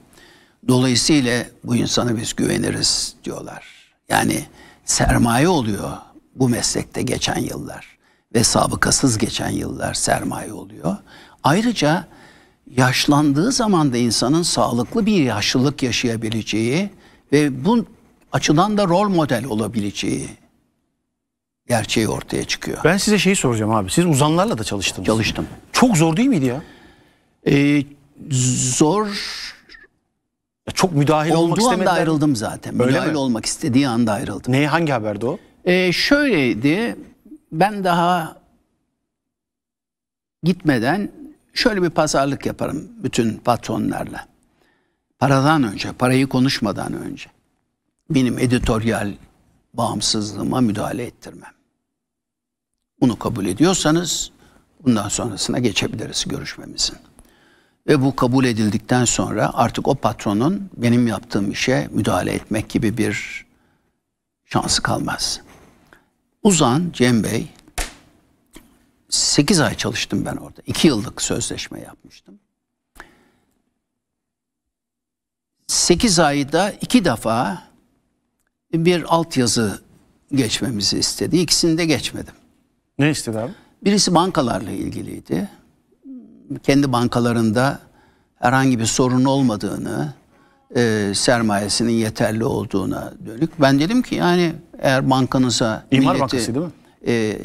Dolayısıyla bu insana biz güveniriz diyorlar. Yani sermaye oluyor bu meslekte geçen yıllar ve sabıkasız geçen yıllar sermaye oluyor. Ayrıca yaşlandığı zaman da insanın sağlıklı bir yaşlılık yaşayabileceği ve bu açıdan da rol model olabileceği gerçeği ortaya çıkıyor. Ben size şeyi soracağım abi. Siz uzanlarla da çalıştınız. Çalıştım. Çok zor değil miydi ya? Ee, zor ya çok müdahil Olduğu olmak istemediler. Olduğu ayrıldım zaten. Öyle müdahil mi? olmak istediği anda ayrıldım. Neye hangi haberdi o? Ee, şöyleydi. Ben daha gitmeden şöyle bir pazarlık yaparım bütün patronlarla. Paradan önce, parayı konuşmadan önce benim editoryal bağımsızlığıma müdahale ettirmem. Bunu kabul ediyorsanız bundan sonrasına geçebiliriz görüşmemizin. Ve bu kabul edildikten sonra artık o patronun benim yaptığım işe müdahale etmek gibi bir şansı kalmaz. Uzan Cem Bey 8 ay çalıştım ben orada. 2 yıllık sözleşme yapmıştım. 8 ayda iki defa bir altyazı geçmemizi istedi. İkisini de geçmedim. Ne istedi abi? Birisi bankalarla ilgiliydi. Kendi bankalarında herhangi bir sorun olmadığını, e, sermayesinin yeterli olduğuna dönük. Ben dedim ki yani eğer bankanıza... İmar milleti, Bankası değil mi? E,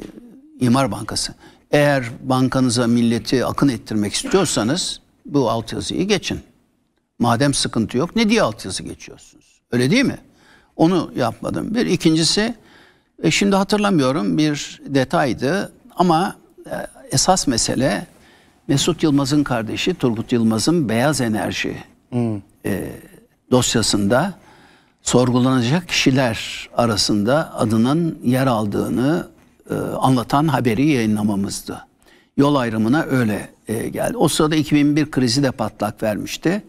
İmar Bankası. Eğer bankanıza milleti akın ettirmek istiyorsanız bu altyazıyı geçin. Madem sıkıntı yok ne diye altyazı geçiyorsunuz? Öyle değil mi? Onu yapmadım. Bir ikincisi e şimdi hatırlamıyorum bir detaydı ama e, esas mesele Mesut Yılmaz'ın kardeşi Turgut Yılmaz'ın Beyaz Enerji hmm. e, dosyasında sorgulanacak kişiler arasında adının yer aldığını e, anlatan haberi yayınlamamızdı. Yol ayrımına öyle e, geldi. O sırada 2001 krizi de patlak vermişti.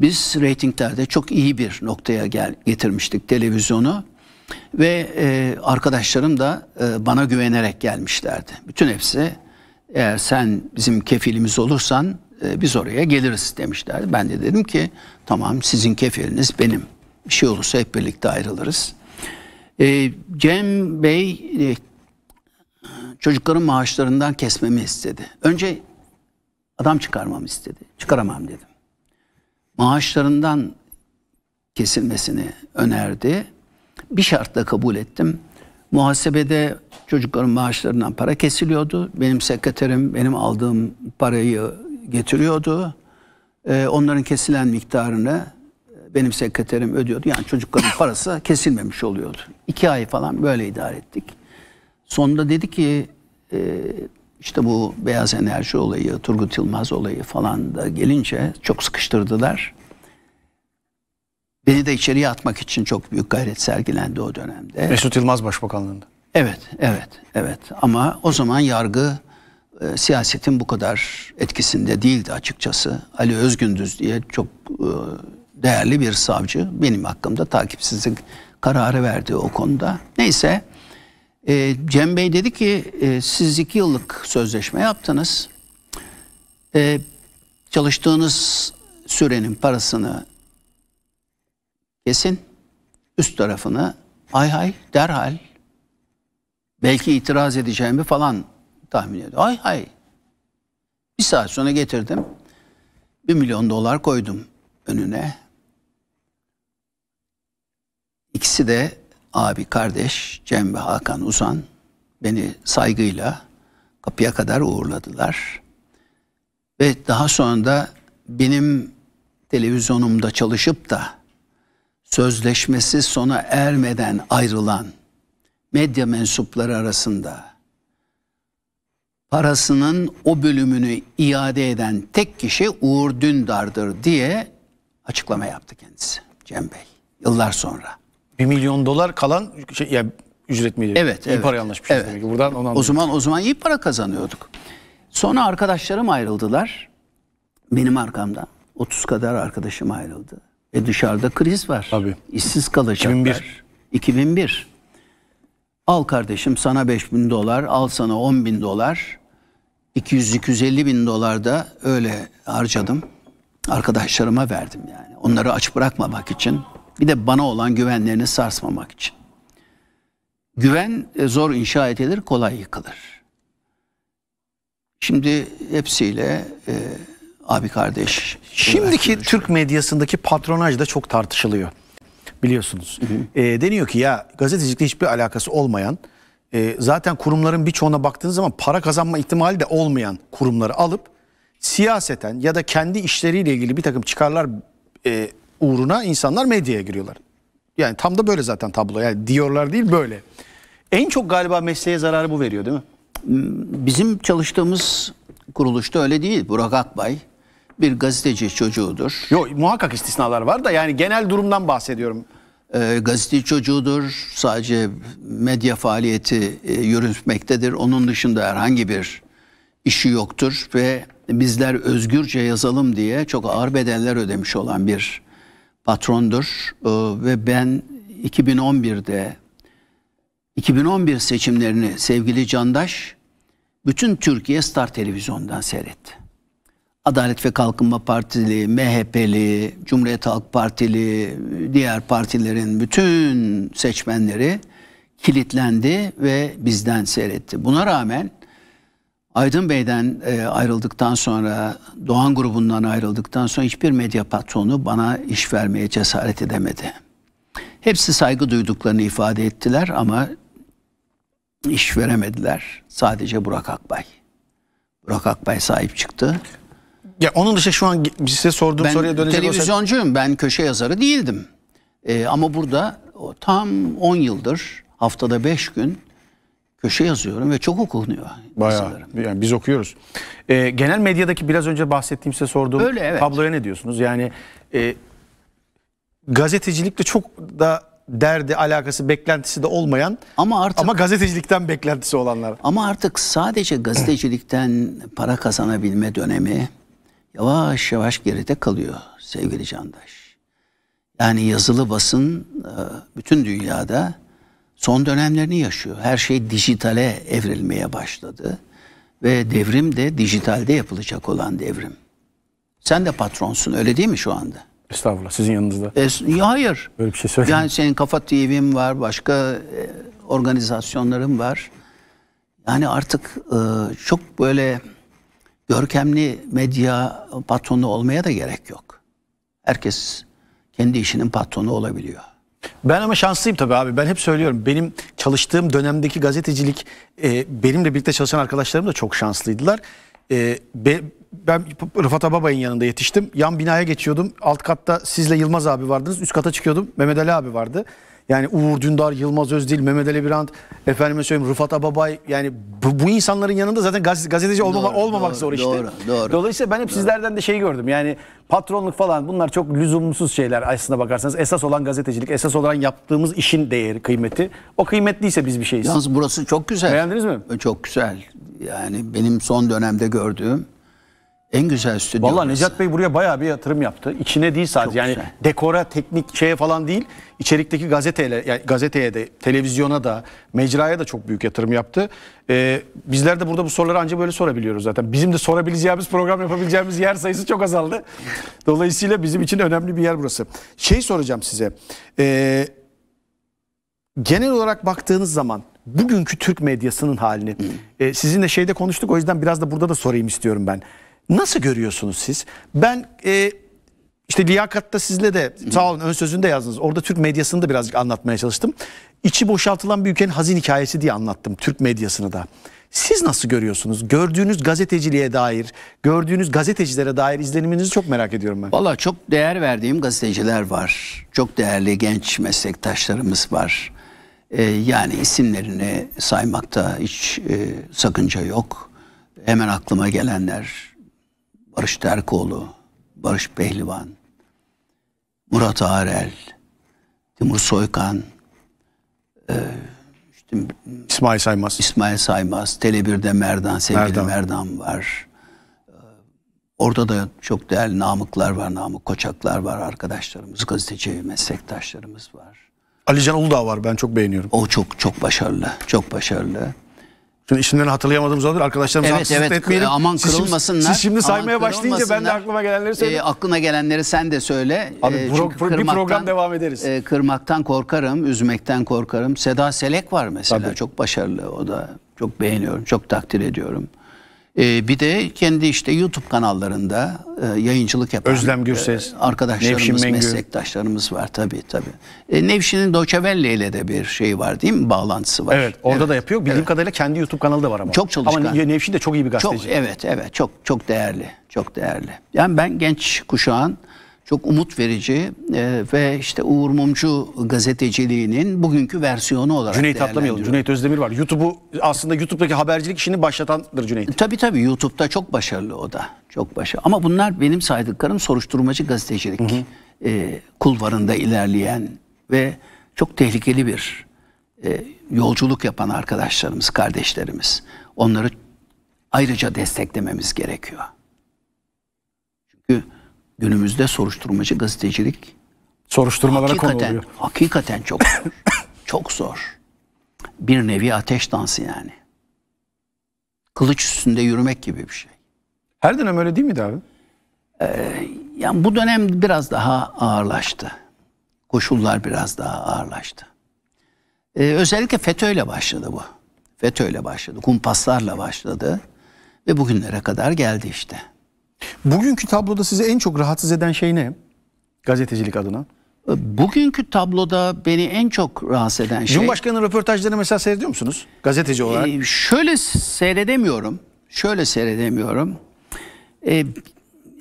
Biz reytinglerde çok iyi bir noktaya gel getirmiştik televizyonu ve e, arkadaşlarım da e, bana güvenerek gelmişlerdi. Bütün hepsi eğer sen bizim kefilimiz olursan e, biz oraya geliriz demişlerdi. Ben de dedim ki tamam sizin kefiliniz benim. Bir şey olursa hep birlikte ayrılırız. E, Cem Bey e, çocukların maaşlarından kesmemi istedi. Önce adam çıkarmamı istedi. Çıkaramam dedim. Maaşlarından kesilmesini önerdi. Bir şartla kabul ettim. Muhasebede çocukların maaşlarından para kesiliyordu. Benim sekreterim benim aldığım parayı getiriyordu. Ee, onların kesilen miktarını e, benim sekreterim ödüyordu. Yani çocukların parası kesilmemiş oluyordu. İki ay falan böyle idare ettik. Sonunda dedi ki e, işte bu beyaz enerji olayı, Turgut Yılmaz olayı falan da gelince çok sıkıştırdılar. Beni de içeriye atmak için çok büyük gayret sergilendi o dönemde. Mesut Yılmaz Başbakanlığında. Evet, evet, evet. Ama o zaman yargı e, siyasetin bu kadar etkisinde değildi açıkçası. Ali Özgündüz diye çok e, değerli bir savcı benim hakkımda takipsizlik kararı verdi o konuda. Neyse e, Cem Bey dedi ki e, siz iki yıllık sözleşme yaptınız. E, çalıştığınız sürenin parasını kesin. Üst tarafını ay hay derhal belki itiraz edeceğimi falan tahmin ediyor. Ay hay. Bir saat sonra getirdim. Bir milyon dolar koydum önüne. İkisi de abi kardeş Cem ve Hakan Uzan beni saygıyla kapıya kadar uğurladılar. Ve daha sonra da benim televizyonumda çalışıp da sözleşmesi sona ermeden ayrılan medya mensupları arasında parasının o bölümünü iade eden tek kişi Uğur Dündar'dır diye açıklama yaptı kendisi Cem Bey yıllar sonra. 1 milyon dolar kalan şey, yani ücret miydi? Evet. İyi evet. paraya anlaşmışız evet. demek Buradan onu O zaman, o zaman iyi para kazanıyorduk. Sonra arkadaşlarım ayrıldılar. Benim arkamda. 30 kadar arkadaşım ayrıldı. E dışarıda kriz var. Tabii. İşsiz kalacaklar. 2001. 2001. Al kardeşim sana 5 bin dolar, al sana 10 bin dolar. 200-250 bin dolar da öyle harcadım. Arkadaşlarıma verdim yani. Onları aç bırakmamak için bir de bana olan güvenlerini sarsmamak için. Güven e, zor inşa edilir, kolay yıkılır. Şimdi hepsiyle e, abi kardeş. Şimdiki Türk medyasındaki patronaj da çok tartışılıyor. Biliyorsunuz. Hı hı. E, deniyor ki ya gazetecilikle hiçbir alakası olmayan e, zaten kurumların birçoğuna baktığınız zaman para kazanma ihtimali de olmayan kurumları alıp siyaseten ya da kendi işleriyle ilgili bir takım çıkarlar e, uğruna insanlar medyaya giriyorlar. Yani tam da böyle zaten tablo. Yani diyorlar değil böyle. En çok galiba mesleğe zararı bu veriyor değil mi? Hmm, bizim çalıştığımız kuruluşta öyle değil. Burak Akbay bir gazeteci çocuğudur. Yok muhakkak istisnalar var da yani genel durumdan bahsediyorum. E, gazeteci çocuğudur. Sadece medya faaliyeti e, yürütmektedir. Onun dışında herhangi bir işi yoktur ve bizler özgürce yazalım diye çok ağır bedeller ödemiş olan bir patrondur ee, ve ben 2011'de 2011 seçimlerini sevgili Candaş bütün Türkiye Star Televizyon'dan seyretti. Adalet ve Kalkınma Partili, MHP'li, Cumhuriyet Halk Partili, diğer partilerin bütün seçmenleri kilitlendi ve bizden seyretti. Buna rağmen Aydın Bey'den e, ayrıldıktan sonra, Doğan grubundan ayrıldıktan sonra hiçbir medya patronu bana iş vermeye cesaret edemedi. Hepsi saygı duyduklarını ifade ettiler ama iş veremediler. Sadece Burak Akbay. Burak Akbay sahip çıktı. Ya onun dışında şu an size sorduğum ben soruya dönecek olsak... Ben televizyoncuyum, ben köşe yazarı değildim. Ee, ama burada tam 10 yıldır haftada 5 gün köşe yazıyorum ve çok okunuyor. Bayağı. Yani biz okuyoruz. Ee, genel medyadaki biraz önce bahsettiğim size sorduğum Öyle, evet. tabloya ne diyorsunuz? Yani e, gazetecilikle çok da derdi, alakası, beklentisi de olmayan ama artık ama gazetecilikten beklentisi olanlar. Ama artık sadece gazetecilikten para kazanabilme dönemi yavaş yavaş geride kalıyor sevgili Candaş. Yani yazılı basın e, bütün dünyada son dönemlerini yaşıyor. Her şey dijitale evrilmeye başladı ve devrim de dijitalde yapılacak olan devrim. Sen de patronsun öyle değil mi şu anda? Estağfurullah sizin yanınızda. E, hayır. Böyle bir şey söyle. Yani senin Kafa TV'm var, başka e, organizasyonlarım var. Yani artık e, çok böyle görkemli medya patronu olmaya da gerek yok. Herkes kendi işinin patronu olabiliyor. Ben ama şanslıyım tabii abi. Ben hep söylüyorum. Benim çalıştığım dönemdeki gazetecilik e, benimle birlikte çalışan arkadaşlarım da çok şanslıydılar. E, be, ben Rıfat Ababay'ın yanında yetiştim. Yan binaya geçiyordum. Alt katta sizle Yılmaz abi vardınız. Üst kata çıkıyordum. Mehmet Ali abi vardı. Yani Uğur Dündar, Yılmaz Özdil, Mehmet Ali Birand, efendime söyleyeyim Rıfat Ababay yani bu, bu insanların yanında zaten gazete, gazeteci olmama, doğru, olmamak doğru, zor işte. Doğru, doğru. Dolayısıyla ben hep doğru. sizlerden de şey gördüm yani patronluk falan bunlar çok lüzumsuz şeyler aslında bakarsanız. Esas olan gazetecilik, esas olan yaptığımız işin değeri, kıymeti. O kıymetliyse biz bir şeyiz. Yalnız burası çok güzel. Beğendiniz mi? Çok güzel. Yani benim son dönemde gördüğüm en güzel stüdyo. Valla Necat Bey buraya bayağı bir yatırım yaptı. İçine değil sadece Çok yani güzel. dekora, teknik şeye falan değil. İçerikteki gazeteyle, yani gazeteye de, televizyona da, mecraya da çok büyük yatırım yaptı. Ee, bizler de burada bu soruları ancak böyle sorabiliyoruz zaten. Bizim de sorabileceğimiz, program yapabileceğimiz yer sayısı çok azaldı. Dolayısıyla bizim için önemli bir yer burası. Şey soracağım size. Ee, genel olarak baktığınız zaman bugünkü Türk medyasının halini, e, sizinle şeyde konuştuk o yüzden biraz da burada da sorayım istiyorum ben. Nasıl görüyorsunuz siz? Ben e, işte liyakatta sizle de sağ olun ön sözünde yazdınız. Orada Türk medyasını da birazcık anlatmaya çalıştım. İçi boşaltılan bir ülkenin hazin hikayesi diye anlattım Türk medyasını da. Siz nasıl görüyorsunuz? Gördüğünüz gazeteciliğe dair, gördüğünüz gazetecilere dair izleniminizi çok merak ediyorum ben. Valla çok değer verdiğim gazeteciler var. Çok değerli genç meslektaşlarımız var. Ee, yani isimlerini saymakta hiç e, sakınca yok. Hemen aklıma gelenler Barış Terkoğlu, Barış Pehlivan, Murat Arel, Timur Soykan, e, işte, İsmail Saymaz. İsmail Saymaz, Tele1'de Merdan, sevgili Merdan, Merdan var. E, orada da çok değerli namıklar var, namık koçaklar var arkadaşlarımız, gazeteci meslektaşlarımız var. Alican Uludağ var ben çok beğeniyorum. O çok çok başarılı, çok başarılı. Şimdi isimlerini hatırlayamadığımız olabilir. Arkadaşlarımız evet, evet. etmeyelim. Aman siz kırılmasınlar. Siz, siz şimdi saymaya başlayınca ben de aklıma gelenleri söyle. E, aklına gelenleri sen de söyle. Abi e, pro, pro, bir program devam ederiz. E, kırmaktan korkarım, üzmekten korkarım. Seda Selek var mesela. Tabii. Çok başarılı o da. Çok beğeniyorum, çok takdir ediyorum. Ee, bir de kendi işte YouTube kanallarında e, yayıncılık yapan Özlem Gürses, e, arkadaşlarımız, Nevşin meslektaşlarımız var tabii tabii. E, Nevşin'in Doçevelle ile de bir şey var değil mi? Bağlantısı var. Evet, orada evet, da yapıyor. Bildiğim evet. kadarıyla kendi YouTube kanalı da var ama. Çok çalışkan. Ama Nevşin de çok iyi bir gazeteci. Çok evet evet çok çok değerli. Çok değerli. Yani ben genç kuşağın çok umut verici e, ve işte Uğur Mumcu gazeteciliğinin bugünkü versiyonu olarak Cüneyt atlamayalım. Cüneyt Özdemir var. YouTube'u aslında YouTube'daki habercilik işini başlatandır Cüneyt. E, tabii tabii YouTube'da çok başarılı o da. Çok başarılı. Ama bunlar benim saydıklarım soruşturmacı gazetecilik hı hı. E, kulvarında ilerleyen ve çok tehlikeli bir e, yolculuk yapan arkadaşlarımız, kardeşlerimiz. Onları ayrıca desteklememiz gerekiyor. Çünkü Günümüzde soruşturmacı gazetecilik soruşturmalara hakikaten, konu oluyor. Hakikaten çok zor. çok zor. Bir nevi ateş dansı yani. Kılıç üstünde yürümek gibi bir şey. Her dönem öyle değil mi abi? Ee, yani bu dönem biraz daha ağırlaştı. Koşullar biraz daha ağırlaştı. Ee, özellikle FETÖ'yle başladı bu. FETÖ'yle başladı, kumpaslarla başladı ve bugünlere kadar geldi işte. Bugünkü tabloda sizi en çok rahatsız eden şey ne? Gazetecilik adına. Bugünkü tabloda beni en çok rahatsız eden şey... Cumhurbaşkanı'nın röportajlarını mesela seyrediyor musunuz? Gazeteci olarak. Ee, şöyle seyredemiyorum. Şöyle seyredemiyorum. Ee,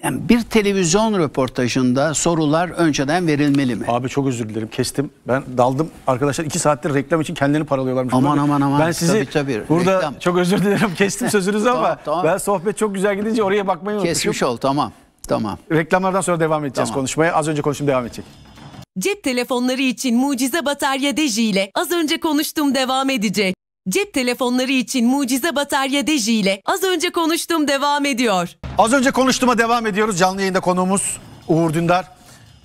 yani bir televizyon röportajında sorular önceden verilmeli mi? Abi çok özür dilerim kestim. Ben daldım. Arkadaşlar iki saattir reklam için kendilerini paralıyorlarmış. Aman Bunlar. aman aman. Ben sizi tabii, tabii. burada reklam. çok özür dilerim kestim sözünüzü tamam, ama tamam. ben sohbet çok güzel gidince oraya bakmayı unutmuşum. Kesmiş ol tamam. Tamam. Reklamlardan sonra devam edeceğiz tamam. konuşmaya. Az önce konuştum devam edecek. Cep telefonları için mucize batarya deji ile az önce konuştum devam edecek. Cep telefonları için mucize batarya deji ile az önce konuştuğum devam ediyor. Az önce konuştuğuma devam ediyoruz. Canlı yayında konuğumuz Uğur Dündar.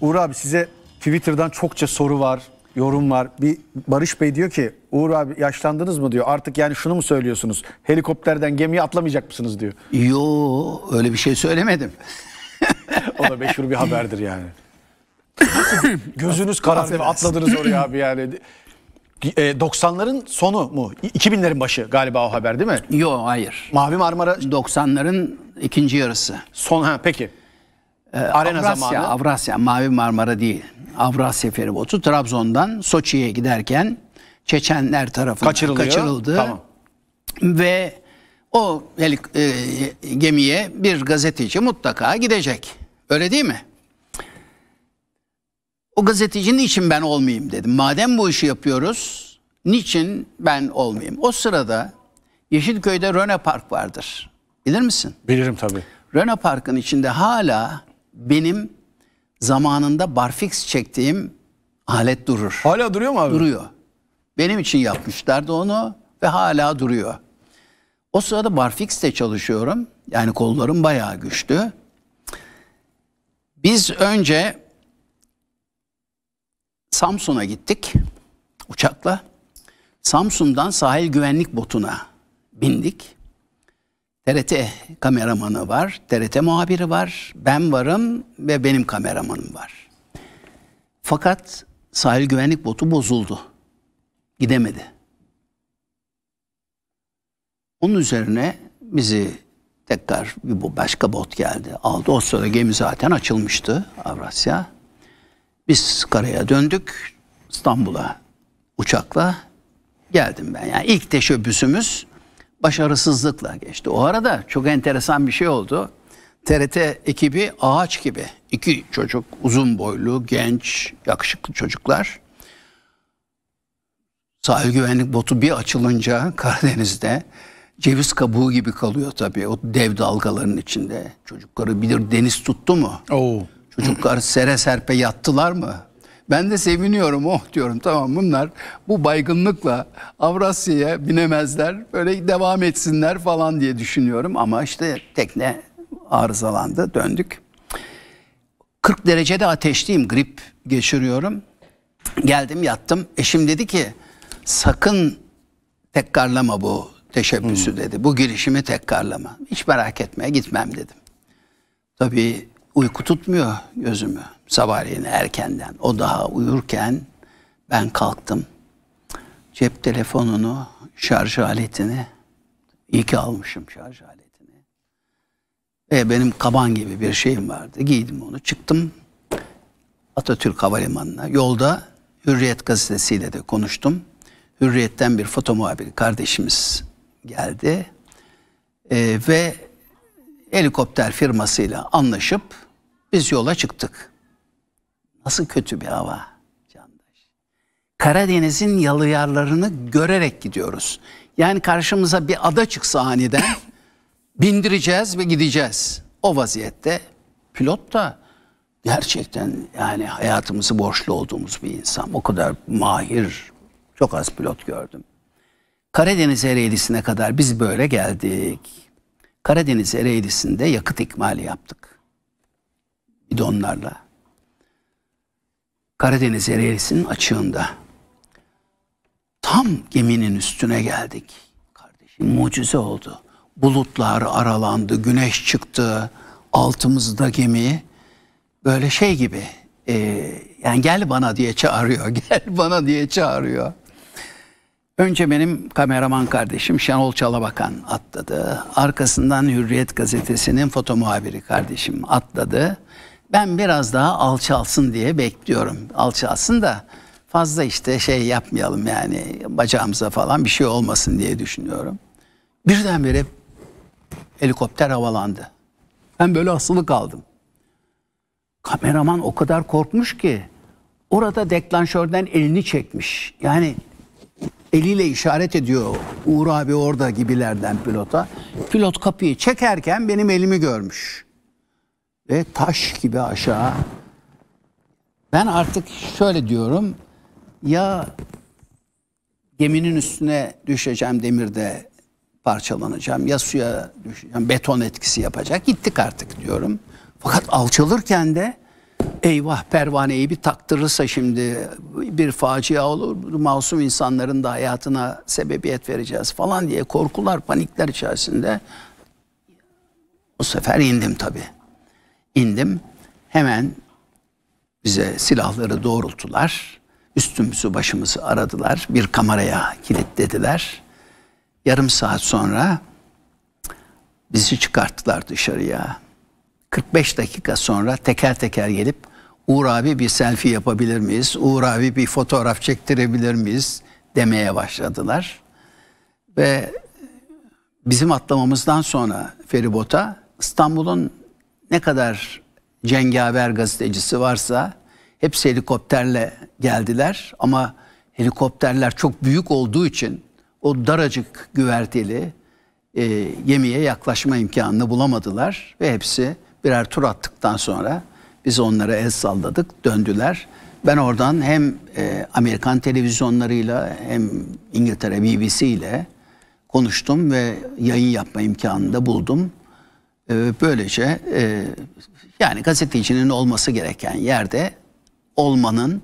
Uğur abi size Twitter'dan çokça soru var, yorum var. Bir Barış Bey diyor ki Uğur abi yaşlandınız mı diyor. Artık yani şunu mu söylüyorsunuz? Helikopterden gemiye atlamayacak mısınız diyor. Yo öyle bir şey söylemedim. o da meşhur bir haberdir yani. Gözünüz karardı atladınız oraya abi yani. 90'ların e, sonu mu? 2000'lerin başı galiba o haber değil mi? Yok hayır. Mavi Marmara 90'ların ikinci yarısı. Son ha peki. Ee, Arena Avrasya, zamanı. Avrasya, Mavi Marmara değil. Avrasya feribotu Trabzon'dan Soçi'ye giderken Çeçenler tarafından Kaçırılıyor. kaçırıldı. Tamam. Ve o helik, e, gemiye bir gazeteci mutlaka gidecek. Öyle değil mi? O gazetecinin için ben olmayayım dedim. Madem bu işi yapıyoruz niçin ben olmayayım? O sırada Yeşilköy'de Röne Park vardır. Bilir misin? Bilirim tabii. Röne Park'ın içinde hala benim zamanında barfix çektiğim alet durur. Hala duruyor mu abi? Duruyor. Benim için yapmışlardı onu ve hala duruyor. O sırada de çalışıyorum. Yani kollarım bayağı güçlü. Biz önce Samsun'a gittik uçakla. Samsun'dan sahil güvenlik botuna bindik. TRT kameramanı var, TRT muhabiri var, ben varım ve benim kameramanım var. Fakat sahil güvenlik botu bozuldu. Gidemedi. Onun üzerine bizi tekrar bir başka bot geldi. Aldı. O sırada gemi zaten açılmıştı Avrasya. Biz karaya döndük İstanbul'a uçakla geldim ben. Yani ilk teşebbüsümüz başarısızlıkla geçti. O arada çok enteresan bir şey oldu. TRT ekibi ağaç gibi. iki çocuk uzun boylu, genç, yakışıklı çocuklar. Sahil güvenlik botu bir açılınca Karadeniz'de ceviz kabuğu gibi kalıyor tabii o dev dalgaların içinde. Çocukları bilir deniz tuttu mu? Oo. Çocuklar sere serpe yattılar mı? Ben de seviniyorum oh diyorum tamam bunlar bu baygınlıkla Avrasya'ya binemezler böyle devam etsinler falan diye düşünüyorum ama işte tekne arızalandı döndük. 40 derecede ateşliyim grip geçiriyorum. Geldim yattım eşim dedi ki sakın tekrarlama bu teşebbüsü hmm. dedi bu girişimi tekrarlama hiç merak etme gitmem dedim. Tabii uyku tutmuyor gözümü. Sabahleyin erkenden. O daha uyurken ben kalktım. Cep telefonunu, şarj aletini, iyi ki almışım şarj aletini. Ve benim kaban gibi bir şeyim vardı. Giydim onu, çıktım Atatürk Havalimanı'na. Yolda Hürriyet gazetesiyle de konuştum. Hürriyet'ten bir foto muhabiri kardeşimiz geldi. Ee, ve helikopter firmasıyla anlaşıp biz yola çıktık. Nasıl kötü bir hava Candaş. Karadeniz'in yalıyarlarını görerek gidiyoruz. Yani karşımıza bir ada çıksa aniden bindireceğiz ve gideceğiz. O vaziyette pilot da gerçekten yani hayatımızı borçlu olduğumuz bir insan. O kadar mahir, çok az pilot gördüm. Karadeniz Ereğlisi'ne kadar biz böyle geldik. Karadeniz Ereğlisi'nde yakıt ikmali yaptık bidonlarla. Karadeniz Ereğlisi'nin açığında. Tam geminin üstüne geldik. Kardeşim mucize oldu. Bulutlar aralandı, güneş çıktı. Altımızda gemi. Böyle şey gibi. E, yani gel bana diye çağırıyor. Gel bana diye çağırıyor. Önce benim kameraman kardeşim Şenol Çalabakan atladı. Arkasından Hürriyet gazetesinin foto muhabiri kardeşim atladı. Ben biraz daha alçalsın diye bekliyorum. Alçalsın da fazla işte şey yapmayalım yani bacağımıza falan bir şey olmasın diye düşünüyorum. Birdenbire helikopter havalandı. Ben böyle asılı kaldım. Kameraman o kadar korkmuş ki orada deklanşörden elini çekmiş. Yani eliyle işaret ediyor Uğur abi orada gibilerden pilota. Pilot kapıyı çekerken benim elimi görmüş ve taş gibi aşağı. Ben artık şöyle diyorum ya geminin üstüne düşeceğim demirde parçalanacağım ya suya düşeceğim beton etkisi yapacak gittik artık diyorum. Fakat alçalırken de eyvah pervaneyi bir taktırırsa şimdi bir facia olur masum insanların da hayatına sebebiyet vereceğiz falan diye korkular panikler içerisinde o sefer indim tabii indim. Hemen bize silahları doğrulttular. Üstümüzü başımızı aradılar. Bir kameraya kilitlediler. Yarım saat sonra bizi çıkarttılar dışarıya. 45 dakika sonra teker teker gelip Uğur abi bir selfie yapabilir miyiz? Uğur abi bir fotoğraf çektirebilir miyiz? demeye başladılar. Ve bizim atlamamızdan sonra feribota İstanbul'un ne kadar cengaver gazetecisi varsa hepsi helikopterle geldiler ama helikopterler çok büyük olduğu için o daracık güverteli e, gemiye yaklaşma imkanını bulamadılar ve hepsi birer tur attıktan sonra biz onlara el salladık, döndüler. Ben oradan hem e, Amerikan televizyonlarıyla hem İngiltere BBC ile konuştum ve yayın yapma imkanını da buldum. Ee, böylece e, yani gazetecinin olması gereken yerde olmanın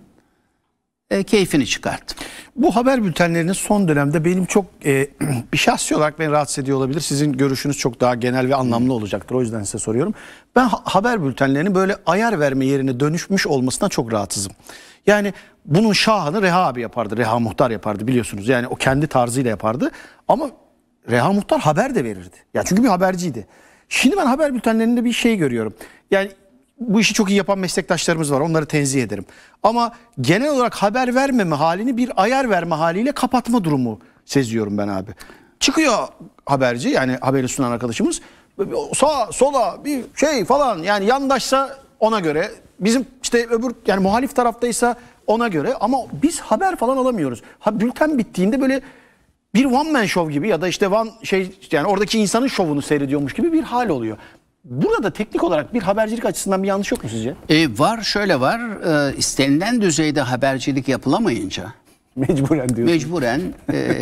e, keyfini çıkarttım. Bu haber bültenlerinin son dönemde benim çok e, bir şahsi olarak beni rahatsız ediyor olabilir. Sizin görüşünüz çok daha genel ve anlamlı olacaktır. O yüzden size soruyorum. Ben haber bültenlerinin böyle ayar verme yerine dönüşmüş olmasına çok rahatsızım. Yani bunun şahını Reha abi yapardı. Reha Muhtar yapardı biliyorsunuz. Yani o kendi tarzıyla yapardı. Ama Reha Muhtar haber de verirdi. Ya çünkü bir haberciydi. Şimdi ben haber bültenlerinde bir şey görüyorum. Yani bu işi çok iyi yapan meslektaşlarımız var. Onları tenzih ederim. Ama genel olarak haber vermeme halini bir ayar verme haliyle kapatma durumu seziyorum ben abi. Çıkıyor haberci yani haberi sunan arkadaşımız. Sağa sola bir şey falan yani yandaşsa ona göre. Bizim işte öbür yani muhalif taraftaysa ona göre. Ama biz haber falan alamıyoruz. Ha, bülten bittiğinde böyle bir one man show gibi ya da işte one şey yani oradaki insanın şovunu seyrediyormuş gibi bir hal oluyor. Burada teknik olarak bir habercilik açısından bir yanlış yok mu sizce? E, var şöyle var e, istenilen düzeyde habercilik yapılamayınca mecburen diyorsun. Mecburen e,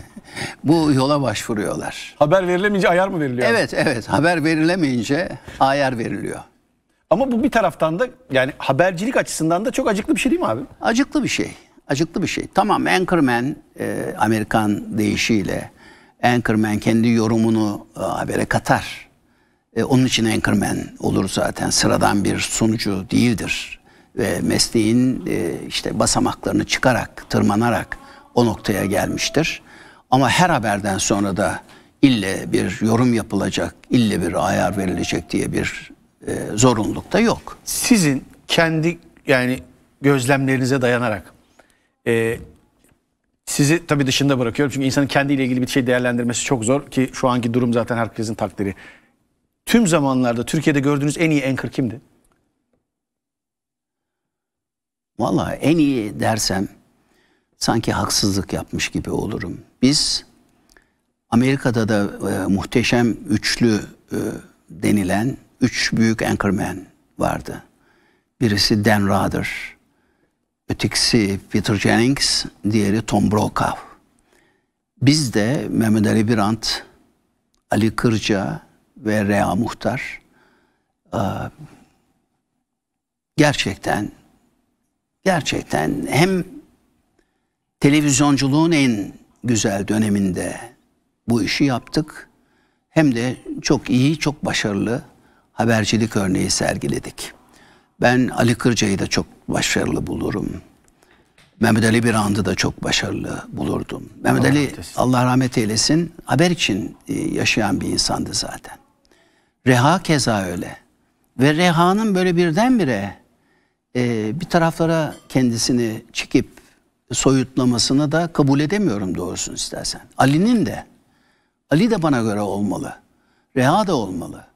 bu yola başvuruyorlar. Haber verilemeyince ayar mı veriliyor? Evet evet haber verilemeyince ayar veriliyor. Ama bu bir taraftan da yani habercilik açısından da çok acıklı bir şey değil mi abi? Acıklı bir şey acıklı bir şey. Tamam Anchorman e, Amerikan deyişiyle Anchorman kendi yorumunu e, habere katar. E, onun için Anchorman olur zaten. Sıradan bir sunucu değildir. Ve mesleğin e, işte basamaklarını çıkarak, tırmanarak o noktaya gelmiştir. Ama her haberden sonra da ille bir yorum yapılacak, ille bir ayar verilecek diye bir e, zorunluluk da yok. Sizin kendi yani gözlemlerinize dayanarak e, sizi tabii dışında bırakıyorum. Çünkü insanın kendiyle ilgili bir şey değerlendirmesi çok zor ki şu anki durum zaten herkesin takdiri. Tüm zamanlarda Türkiye'de gördüğünüz en iyi anchor kimdi? Vallahi en iyi dersem sanki haksızlık yapmış gibi olurum. Biz Amerika'da da e, muhteşem üçlü e, denilen üç büyük anchorman vardı. Birisi Dan Rather, Ötekisi Peter Jennings, diğeri Tom Brokaw. Biz de Mehmet Ali Birant, Ali Kırca ve Rea Muhtar gerçekten gerçekten hem televizyonculuğun en güzel döneminde bu işi yaptık hem de çok iyi, çok başarılı habercilik örneği sergiledik. Ben Ali Kırca'yı da çok başarılı bulurum. Mehmet Ali Birand'ı da çok başarılı bulurdum. Mehmet Ali rahmet Allah rahmet eylesin haber için e, yaşayan bir insandı zaten. Reha keza öyle. Ve Reha'nın böyle birdenbire e, bir taraflara kendisini çekip soyutlamasını da kabul edemiyorum doğrusunu istersen. Ali'nin de. Ali de bana göre olmalı. Reha da olmalı.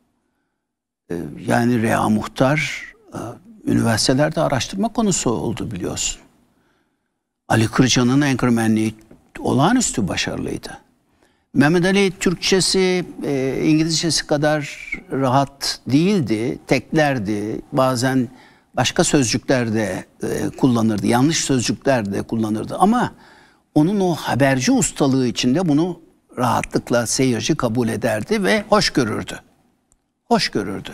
E, yani Reha Muhtar ee, üniversitelerde araştırma konusu oldu biliyorsun. Ali Kırcan'ın enkırmenliği olağanüstü başarılıydı. Mehmet Ali Türkçesi, e, İngilizcesi kadar rahat değildi, teklerdi. Bazen başka sözcükler de e, kullanırdı, yanlış sözcükler de kullanırdı. Ama onun o haberci ustalığı içinde bunu rahatlıkla seyirci kabul ederdi ve hoş görürdü. Hoş görürdü.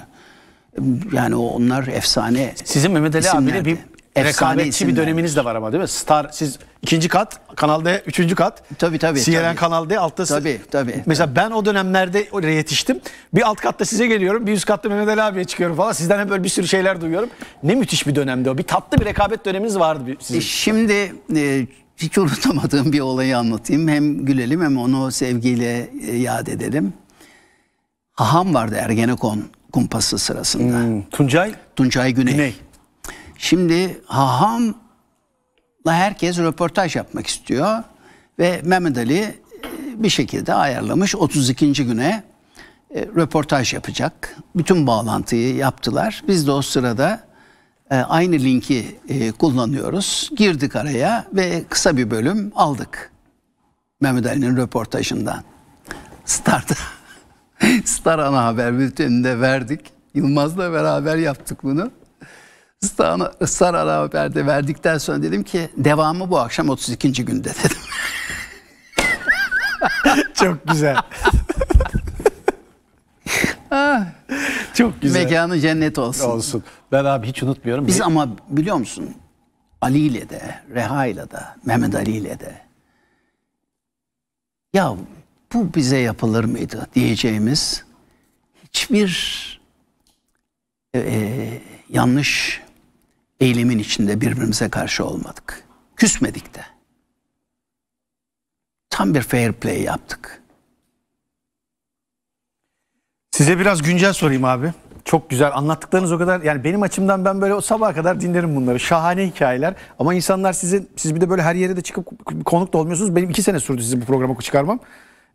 Yani onlar efsane. Sizin Mehmet Ali abiyle bir Efsane rekabetçi bir döneminiz de var ama değil mi? Star siz ikinci kat, Kanal D üçüncü kat. Tabii tabii. CNN tabii. Kanal D altta. Tabii tabii. Mesela tabii. ben o dönemlerde oraya yetiştim. Bir alt katta size geliyorum. Bir üst katta Mehmet Ali abiye çıkıyorum falan. Sizden hep böyle bir sürü şeyler duyuyorum. Ne müthiş bir dönemdi o. Bir tatlı bir rekabet döneminiz vardı sizin. E, şimdi e, hiç unutamadığım bir olayı anlatayım. Hem gülelim hem onu sevgiyle e, yad edelim. Haham vardı Ergenekon kumpası sırasında. Hmm, Tuncay? Tuncay Güney. Güney. Şimdi hahamla herkes röportaj yapmak istiyor ve Mehmet Ali e, bir şekilde ayarlamış 32. güne e, röportaj yapacak. Bütün bağlantıyı yaptılar. Biz de o sırada e, aynı linki kullanıyoruz. Girdik araya ve kısa bir bölüm aldık. Mehmet Ali'nin röportajından. Start. Star Ana Haber bülteninde verdik. Yılmaz'la beraber yaptık bunu. Star, Ana Star Ana Haber'de verdikten sonra dedim ki devamı bu akşam 32. günde dedim. Çok güzel. Ah, Çok güzel. Mekanı cennet olsun. Olsun. Ben abi hiç unutmuyorum. Biz ama biliyor musun Ali ile de, Reha ile de, Mehmet Ali ile de ya bu bize yapılır mıydı diyeceğimiz hiçbir e, e yanlış eğilimin içinde birbirimize karşı olmadık. Küsmedik de. Tam bir fair play yaptık. Size biraz güncel sorayım abi. Çok güzel anlattıklarınız o kadar yani benim açımdan ben böyle o sabaha kadar dinlerim bunları. Şahane hikayeler ama insanlar sizin siz bir de böyle her yere de çıkıp konuk da olmuyorsunuz. Benim iki sene sürdü sizi bu programa çıkarmam.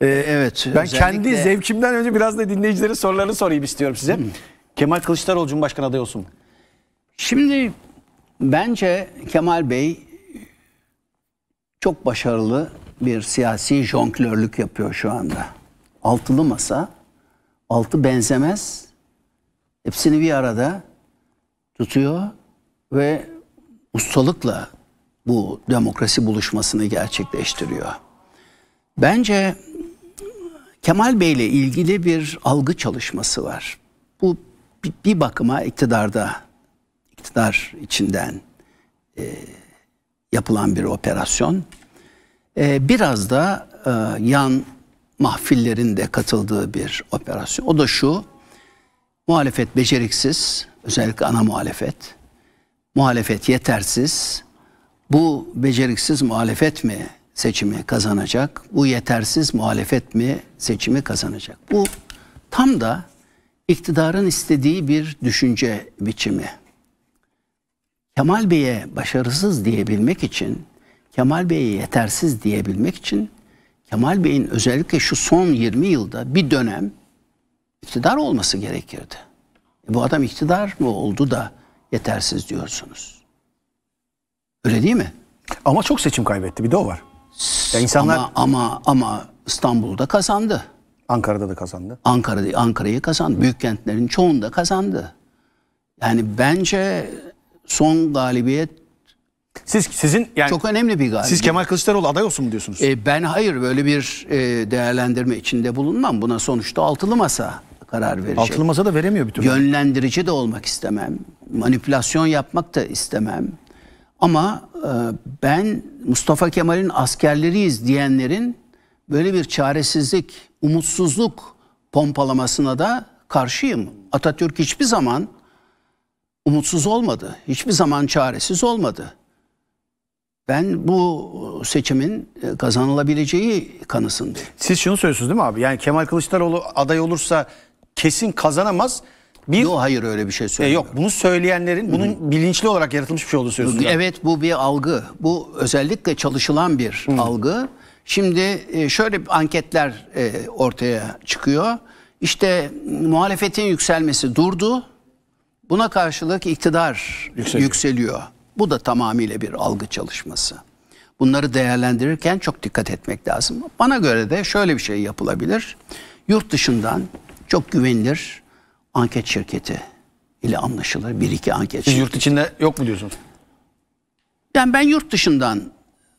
Ee, evet. Ben özellikle... kendi zevkimden önce biraz da dinleyicilerin sorularını sorayım istiyorum size. Hmm. Kemal Kılıçdaroğlu Cumhurbaşkanı adayı olsun mu? Şimdi bence Kemal Bey çok başarılı bir siyasi jonglörlük yapıyor şu anda. Altılı masa, altı benzemez. Hepsini bir arada tutuyor ve ustalıkla bu demokrasi buluşmasını gerçekleştiriyor. Bence Kemal Bey ile ilgili bir algı çalışması var. Bu bir bakıma iktidarda, iktidar içinden e, yapılan bir operasyon. E, biraz da e, yan mahfillerin de katıldığı bir operasyon. O da şu, muhalefet beceriksiz, özellikle ana muhalefet. Muhalefet yetersiz. Bu beceriksiz muhalefet mi seçimi kazanacak? Bu yetersiz muhalefet mi seçimi kazanacak? Bu tam da iktidarın istediği bir düşünce biçimi. Kemal Bey'e başarısız diyebilmek için, Kemal Bey'e yetersiz diyebilmek için Kemal Bey'in özellikle şu son 20 yılda bir dönem iktidar olması gerekirdi. E bu adam iktidar mı oldu da yetersiz diyorsunuz? Öyle değil mi? Ama çok seçim kaybetti bir de o var. Ya insanlar ama ama, ama İstanbul'da kazandı. Ankara'da da kazandı. Ankara'da Ankara'yı kazandı. Büyük kentlerin çoğunda kazandı. Yani bence son galibiyet siz sizin yani çok önemli bir galibiyet. Siz Kemal Kılıçdaroğlu aday olsun mu diyorsunuz? E, ben hayır böyle bir e, değerlendirme içinde bulunmam. Buna sonuçta altılı masa karar verecek. Altılı masa da veremiyor bir türlü. Yönlendirici de olmak istemem. Manipülasyon yapmak da istemem. Ama e, ben Mustafa Kemal'in askerleriyiz diyenlerin böyle bir çaresizlik, umutsuzluk pompalamasına da karşıyım. Atatürk hiçbir zaman umutsuz olmadı. Hiçbir zaman çaresiz olmadı. Ben bu seçimin e, kazanılabileceği kanısındayım. Siz şunu söylüyorsunuz değil mi abi? Yani Kemal Kılıçdaroğlu aday olursa kesin kazanamaz. Bir, Yok hayır öyle bir şey e, söylemiyorum. E, yok bunu söyleyenlerin bunun hı bilinçli olarak yaratılmış bir şey olduğu söylüyorsunuz. Evet bu bir algı. Bu özellikle çalışılan bir hı algı. Şimdi e, şöyle anketler e, ortaya çıkıyor. İşte muhalefetin yükselmesi durdu. Buna karşılık iktidar yükseliyor. yükseliyor. Bu da tamamıyla bir algı çalışması. Bunları değerlendirirken çok dikkat etmek lazım. Bana göre de şöyle bir şey yapılabilir. Yurt dışından çok güvenilir anket şirketi ile anlaşılır. Bir iki anket Siz yurt içinde yok mu diyorsunuz? Yani ben yurt dışından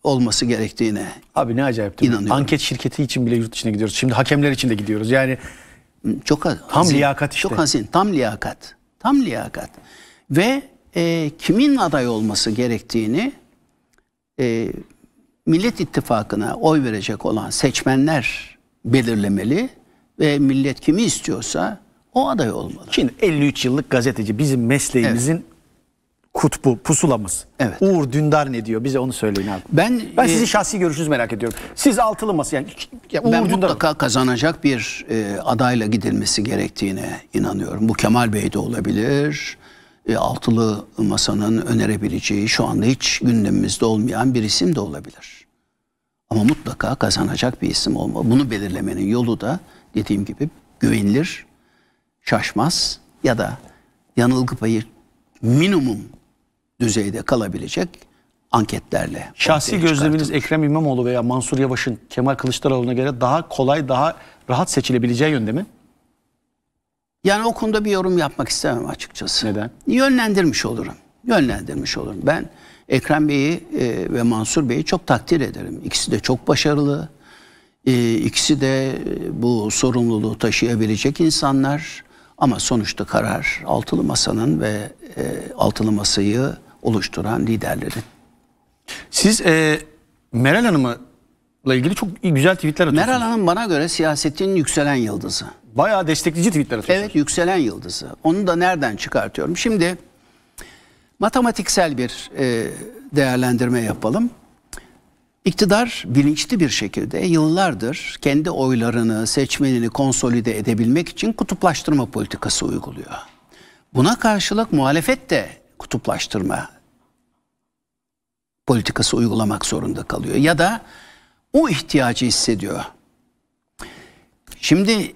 olması gerektiğine Abi ne acayip değil inanıyorum. Anket şirketi için bile yurt dışına gidiyoruz. Şimdi hakemler için de gidiyoruz. Yani çok az. tam liyakat işte. Çok hazin. Tam liyakat. Tam liyakat. Ve e, kimin aday olması gerektiğini e, Millet İttifakı'na oy verecek olan seçmenler belirlemeli ve millet kimi istiyorsa o aday olmalı. Şimdi 53 yıllık gazeteci bizim mesleğimizin evet. kutbu, pusulamız. Evet. Uğur Dündar ne diyor? Bize onu söyleyin abi. Ben ben e, sizin şahsi görüşünüzü merak ediyorum. Siz altılı masa yani ya Uğur ben Dündar mutlaka kazanacak bir e, adayla gidilmesi gerektiğine inanıyorum. Bu Kemal Bey de olabilir. E, altılı masanın önerebileceği şu anda hiç gündemimizde olmayan bir isim de olabilir. Ama mutlaka kazanacak bir isim olma. Bunu belirlemenin yolu da dediğim gibi güvenilir şaşmaz ya da yanılgı payı minimum düzeyde kalabilecek anketlerle. Şahsi gözleminiz Ekrem İmamoğlu veya Mansur Yavaş'ın Kemal Kılıçdaroğlu'na göre daha kolay, daha rahat seçilebileceği yönde mi? Yani o konuda bir yorum yapmak istemem açıkçası. Neden? Yönlendirmiş olurum. Yönlendirmiş olurum. Ben Ekrem Bey'i e, ve Mansur Bey'i çok takdir ederim. İkisi de çok başarılı. E, ikisi de e, bu sorumluluğu taşıyabilecek insanlar. Ama sonuçta karar altılı masanın ve e, altılı masayı oluşturan liderlerin. Siz e, Meral Hanım'la ilgili çok güzel tweetler atıyorsunuz. Meral Hanım bana göre siyasetin yükselen yıldızı. Bayağı destekleyici tweetler atıyorsunuz. Evet yükselen yıldızı. Onu da nereden çıkartıyorum? Şimdi matematiksel bir e, değerlendirme yapalım. İktidar bilinçli bir şekilde yıllardır kendi oylarını, seçmenini konsolide edebilmek için kutuplaştırma politikası uyguluyor. Buna karşılık muhalefet de kutuplaştırma politikası uygulamak zorunda kalıyor ya da o ihtiyacı hissediyor. Şimdi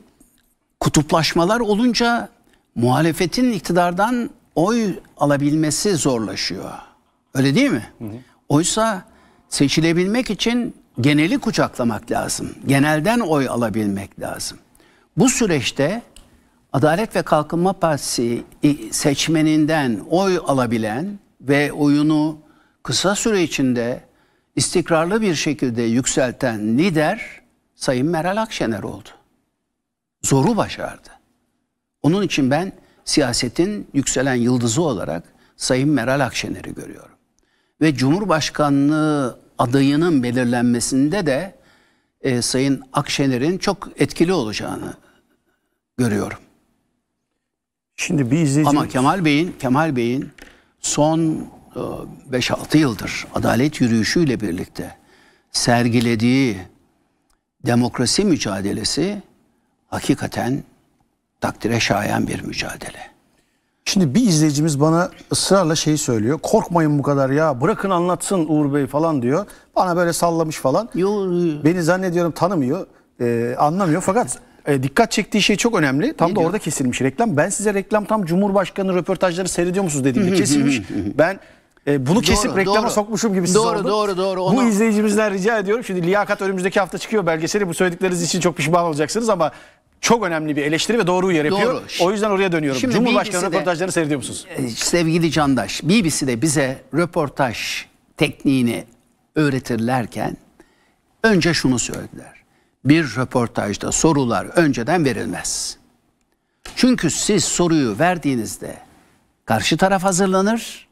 kutuplaşmalar olunca muhalefetin iktidardan oy alabilmesi zorlaşıyor. Öyle değil mi? Hı hı. Oysa seçilebilmek için geneli kucaklamak lazım. Genelden oy alabilmek lazım. Bu süreçte Adalet ve Kalkınma Partisi e, seçmeninden oy alabilen ve oyunu kısa süre içinde istikrarlı bir şekilde yükselten lider Sayın Meral Akşener oldu. Zoru başardı. Onun için ben siyasetin yükselen yıldızı olarak Sayın Meral Akşener'i görüyorum. Ve Cumhurbaşkanlığı adayının belirlenmesinde de e, Sayın Akşener'in çok etkili olacağını görüyorum. Şimdi bir izleyici... Ama Kemal Bey'in Kemal Bey'in son 5-6 e, yıldır adalet yürüyüşüyle birlikte sergilediği demokrasi mücadelesi hakikaten takdire şayan bir mücadele. Şimdi bir izleyicimiz bana ısrarla şeyi söylüyor. Korkmayın bu kadar ya bırakın anlatsın Uğur Bey falan diyor. Bana böyle sallamış falan. Yo, e, Beni zannediyorum tanımıyor, e, anlamıyor fakat e, dikkat çektiği şey çok önemli. Tam ne da diyor? orada kesilmiş reklam. Ben size reklam tam Cumhurbaşkanı röportajları seyrediyor musunuz dediğimde kesilmiş. ben e, bunu kesip reklama doğru. sokmuşum gibi siz Doğru oldu. doğru doğru. Onu... Bu izleyicimizden rica ediyorum. Şimdi liyakat önümüzdeki hafta çıkıyor belgeseli. Bu söyledikleriniz için çok pişman olacaksınız ama çok önemli bir eleştiri ve doğru yer yapıyor. Doğru. O yüzden oraya dönüyorum. Şimdi Cumhurbaşkanı BBC'de, röportajlarını seyrediyor musunuz? E, sevgili Candaş, BBC'de bize röportaj tekniğini öğretirlerken önce şunu söylediler. Bir röportajda sorular önceden verilmez. Çünkü siz soruyu verdiğinizde karşı taraf hazırlanır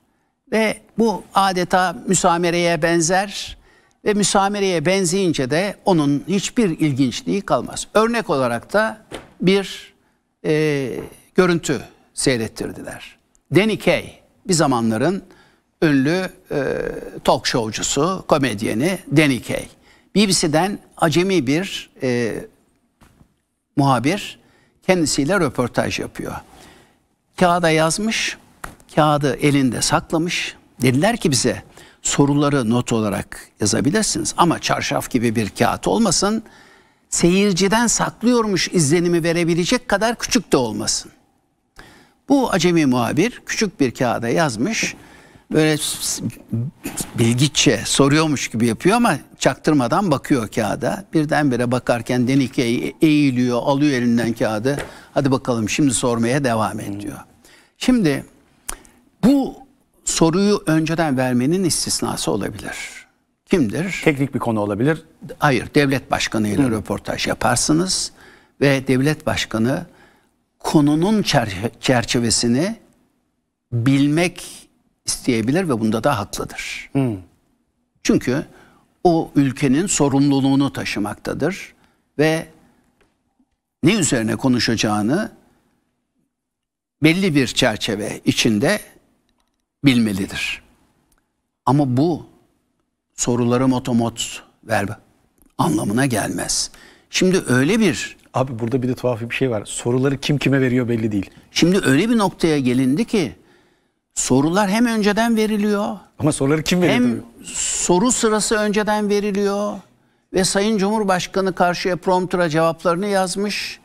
ve bu adeta müsamereye benzer ve müsamereye benzeyince de onun hiçbir ilginçliği kalmaz. Örnek olarak da bir e, görüntü seyrettirdiler. Danny Kay, bir zamanların ünlü e, talk showcusu, komedyeni Danny Kaye. BBC'den acemi bir e, muhabir kendisiyle röportaj yapıyor. Kağıda yazmış, kağıdı elinde saklamış. Dediler ki bize soruları not olarak yazabilirsiniz. Ama çarşaf gibi bir kağıt olmasın. Seyirciden saklıyormuş izlenimi verebilecek kadar küçük de olmasın. Bu acemi muhabir küçük bir kağıda yazmış. Böyle bilgiçe soruyormuş gibi yapıyor ama çaktırmadan bakıyor kağıda. Birdenbire bakarken Denike'yi eğiliyor, alıyor elinden kağıdı. Hadi bakalım şimdi sormaya devam ediyor. Şimdi bu soruyu önceden vermenin istisnası olabilir. Kimdir? Teknik bir konu olabilir. Hayır, devlet başkanıyla Hı. röportaj yaparsınız ve devlet başkanı konunun çerçevesini bilmek isteyebilir ve bunda da haklıdır. Hı. Çünkü o ülkenin sorumluluğunu taşımaktadır ve ne üzerine konuşacağını belli bir çerçeve içinde bilmelidir. Ama bu sorulara motomot verbe anlamına gelmez. Şimdi öyle bir... Abi burada bir de tuhaf bir şey var. Soruları kim kime veriyor belli değil. Şimdi öyle bir noktaya gelindi ki sorular hem önceden veriliyor. Ama soruları kim veriyor? Hem soru sırası önceden veriliyor. Ve Sayın Cumhurbaşkanı karşıya promptura cevaplarını yazmış